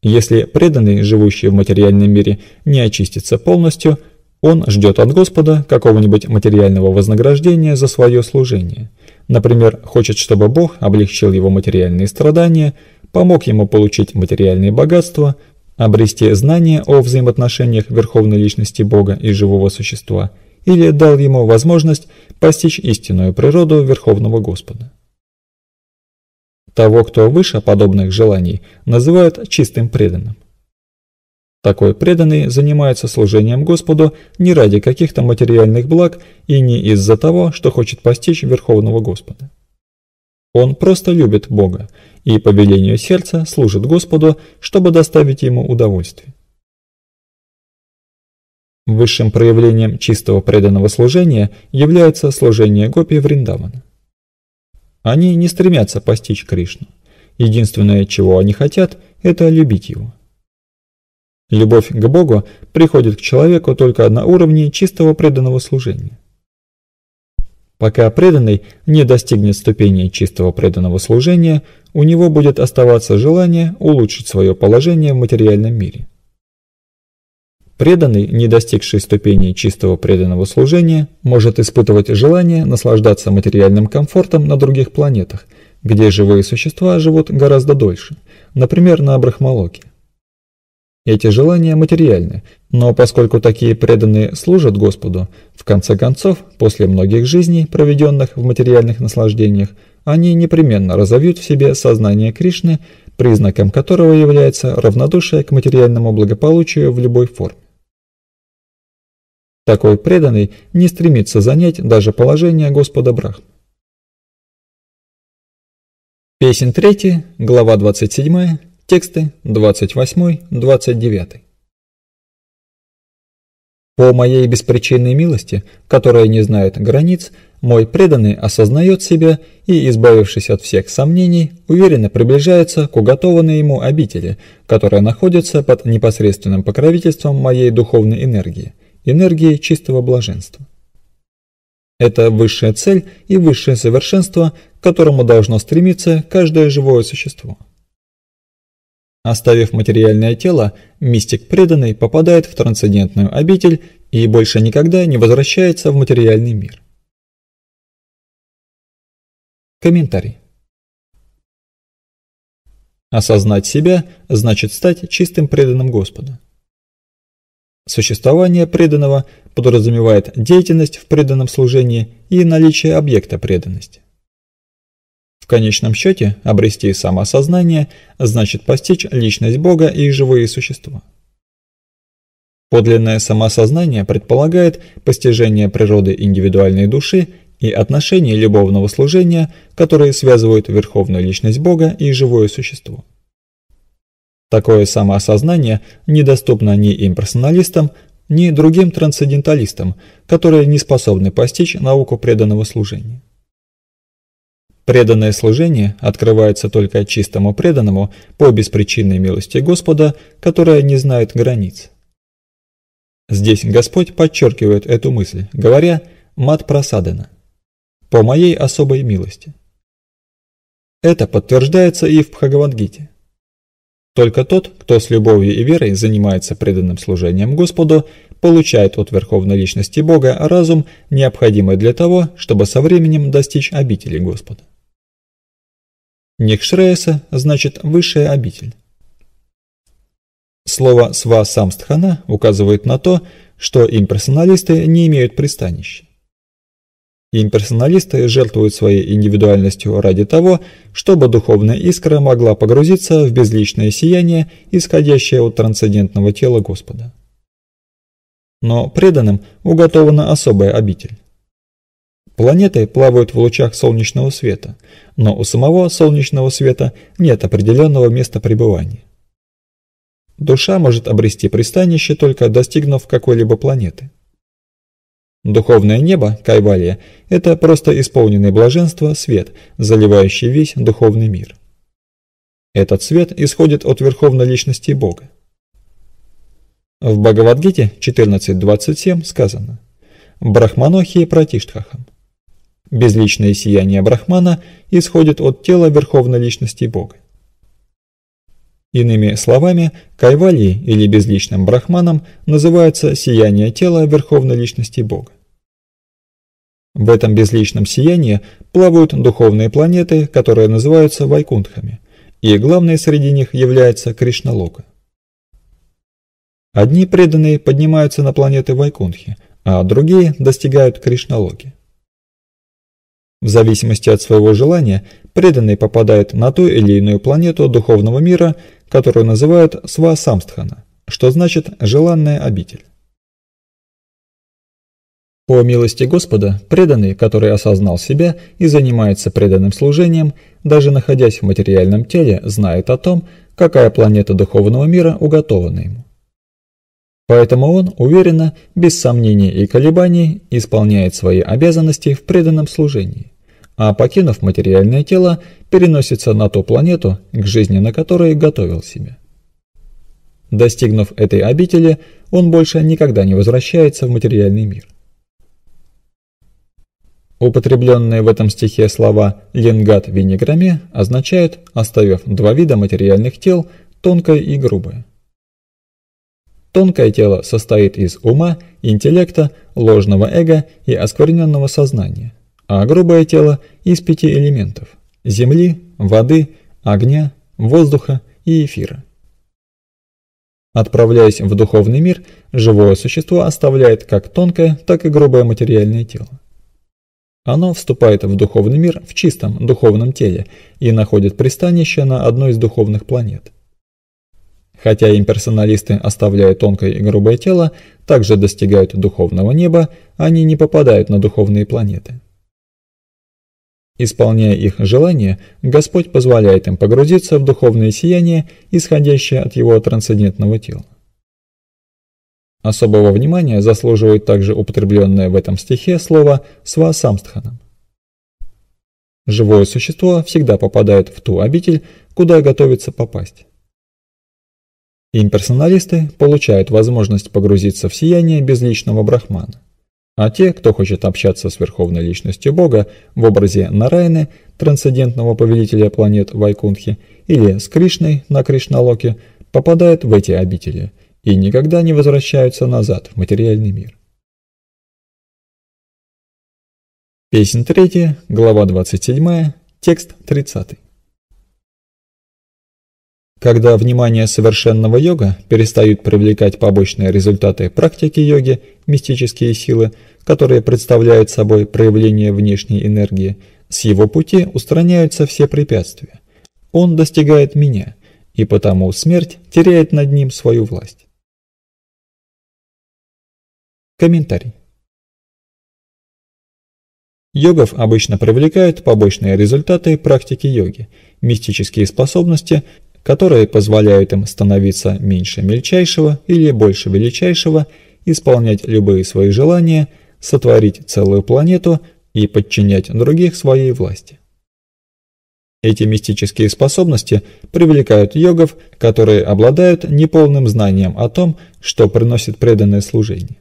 Если преданный, живущий в материальном мире, не очистится полностью, он ждет от Господа какого-нибудь материального вознаграждения за свое служение. Например, хочет, чтобы Бог облегчил его материальные страдания, помог ему получить материальные богатства, обрести знание о взаимоотношениях Верховной Личности Бога и живого существа, или дал ему возможность постичь истинную природу Верховного Господа. Того, кто выше подобных желаний, называют чистым преданным. Такой преданный занимается служением Господу не ради каких-то материальных благ и не из-за того, что хочет постичь Верховного Господа. Он просто любит Бога и по велению сердца служит Господу, чтобы доставить ему удовольствие. Высшим проявлением чистого преданного служения является служение Гопи Вриндавана. Они не стремятся постичь Кришну. Единственное, чего они хотят, это любить его. Любовь к Богу приходит к человеку только на уровне чистого преданного служения. Пока преданный не достигнет ступени чистого преданного служения, у него будет оставаться желание улучшить свое положение в материальном мире. Преданный, не достигший ступени чистого преданного служения, может испытывать желание наслаждаться материальным комфортом на других планетах, где живые существа живут гораздо дольше, например, на Брахмалоке. Эти желания материальны, но поскольку такие преданные служат Господу, в конце концов, после многих жизней, проведенных в материальных наслаждениях, они непременно разовьют в себе сознание Кришны, признаком которого является равнодушие к материальному благополучию в любой форме. Такой преданный не стремится занять даже положение Господа Брахма. Песнь 3, глава 27, тексты 28-29. По моей беспричинной милости, которая не знает границ, мой преданный осознает себя и, избавившись от всех сомнений, уверенно приближается к уготованной ему обители, которая находится под непосредственным покровительством моей духовной энергии, энергии чистого блаженства. Это высшая цель и высшее совершенство, к которому должно стремиться каждое живое существо. Оставив материальное тело, мистик преданный попадает в трансцендентную обитель и больше никогда не возвращается в материальный мир. Комментарий. Осознать себя значит стать чистым преданным Господа. Существование преданного подразумевает деятельность в преданном служении и наличие объекта преданности. В конечном счете, обрести самоосознание значит постичь личность Бога и живые существа. Подлинное самосознание предполагает постижение природы индивидуальной души и отношений любовного служения, которые связывают верховную личность Бога и живое существо. Такое самоосознание недоступно ни имперсоналистам, ни другим трансценденталистам, которые не способны постичь науку преданного служения. Преданное служение открывается только чистому преданному по беспричинной милости Господа, которая не знает границ. Здесь Господь подчеркивает эту мысль, говоря «мат просадена» – «по моей особой милости». Это подтверждается и в Бхагавангите. Только тот, кто с любовью и верой занимается преданным служением Господу, получает от Верховной Личности Бога разум, необходимый для того, чтобы со временем достичь обители Господа. Некшреса значит «высшая обитель». Слово «свасамстхана» указывает на то, что имперсоналисты не имеют пристанища. Имперсоналисты жертвуют своей индивидуальностью ради того, чтобы духовная искра могла погрузиться в безличное сияние, исходящее от трансцендентного тела Господа. Но преданным уготована особая обитель. Планеты плавают в лучах солнечного света, но у самого солнечного света нет определенного места пребывания. Душа может обрести пристанище, только достигнув какой-либо планеты. Духовное небо, Кайбалия, это просто исполненный блаженства свет, заливающий весь духовный мир. Этот свет исходит от Верховной Личности Бога. В Бхагавадгите 14.27 сказано «Брахманохи пратиштхахам». Безличное сияние Брахмана исходит от тела Верховной Личности Бога. Иными словами, кайвали или безличным брахманом называется сияние тела Верховной Личности Бога. В этом безличном сиянии плавают духовные планеты, которые называются вайкунтхами, и главной среди них является Кришналока. Одни преданные поднимаются на планеты Вайкунтхи, а другие достигают Кришналоки. В зависимости от своего желания, преданный попадает на ту или иную планету духовного мира, которую называют Свасамстхана, что значит «желанная обитель». По милости Господа, преданный, который осознал себя и занимается преданным служением, даже находясь в материальном теле, знает о том, какая планета духовного мира уготована ему. Поэтому он уверенно, без сомнений и колебаний, исполняет свои обязанности в преданном служении, а покинув материальное тело, переносится на ту планету, к жизни на которой готовил себя. Достигнув этой обители, он больше никогда не возвращается в материальный мир. Употребленные в этом стихе слова «ленгат винеграме» означают, оставив два вида материальных тел, тонкое и грубое. Тонкое тело состоит из ума, интеллекта, ложного эго и оскверненного сознания, а грубое тело – из пяти элементов – земли, воды, огня, воздуха и эфира. Отправляясь в духовный мир, живое существо оставляет как тонкое, так и грубое материальное тело. Оно вступает в духовный мир в чистом духовном теле и находит пристанище на одной из духовных планет. Хотя имперсоналисты, оставляя тонкое и грубое тело, также достигают духовного неба, они не попадают на духовные планеты. Исполняя их желания, Господь позволяет им погрузиться в духовное сияние, исходящее от его трансцендентного тела. Особого внимания заслуживает также употребленное в этом стихе слово «свасамстханам». Живое существо всегда попадает в ту обитель, куда готовится попасть. Имперсоналисты получают возможность погрузиться в сияние безличного брахмана. А те, кто хочет общаться с Верховной Личностью Бога в образе Нарайны, трансцендентного повелителя планет Вайкунхи, или с Кришной на Кришналоке, попадают в эти обители и никогда не возвращаются назад в материальный мир. Песнь 3, глава 27, текст 30. Когда внимание совершенного йога перестают привлекать побочные результаты практики йоги, мистические силы, которые представляют собой проявление внешней энергии, с его пути устраняются все препятствия. Он достигает меня, и потому смерть теряет над ним свою власть. Комментарий. Йогов обычно привлекают побочные результаты практики йоги, мистические способности, которые позволяют им становиться меньше мельчайшего или больше величайшего, исполнять любые свои желания, сотворить целую планету и подчинять других своей власти. Эти мистические способности привлекают йогов, которые обладают неполным знанием о том, что приносит преданное служение.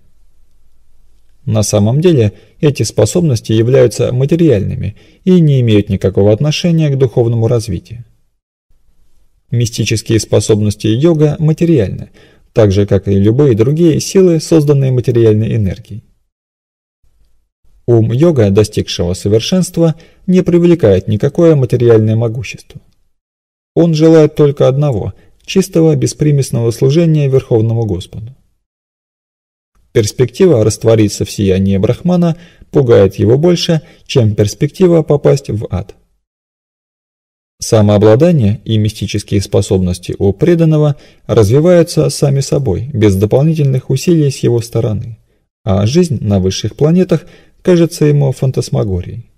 На самом деле эти способности являются материальными и не имеют никакого отношения к духовному развитию. Мистические способности йога материальны, так же, как и любые другие силы, созданные материальной энергией. Ум йога, достигшего совершенства, не привлекает никакое материальное могущество. Он желает только одного – чистого, беспримесного служения Верховному Господу. Перспектива раствориться в сиянии Брахмана пугает его больше, чем перспектива попасть в ад. Самообладание и мистические способности у преданного развиваются сами собой, без дополнительных усилий с его стороны, а жизнь на высших планетах кажется ему фантасмагорией.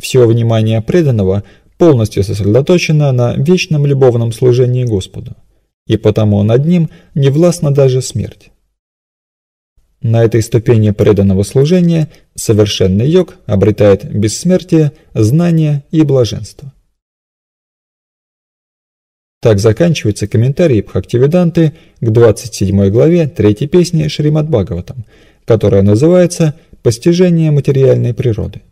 Все внимание преданного полностью сосредоточено на вечном любовном служении Господу, и потому над ним не властна даже смерть. На этой ступени преданного служения совершенный йог обретает бессмертие, знание и блаженство. Так заканчивается комментарий Бхактивиданты к 27 главе третьей песни Шримад Бхагаватам, которая называется «Постижение материальной природы».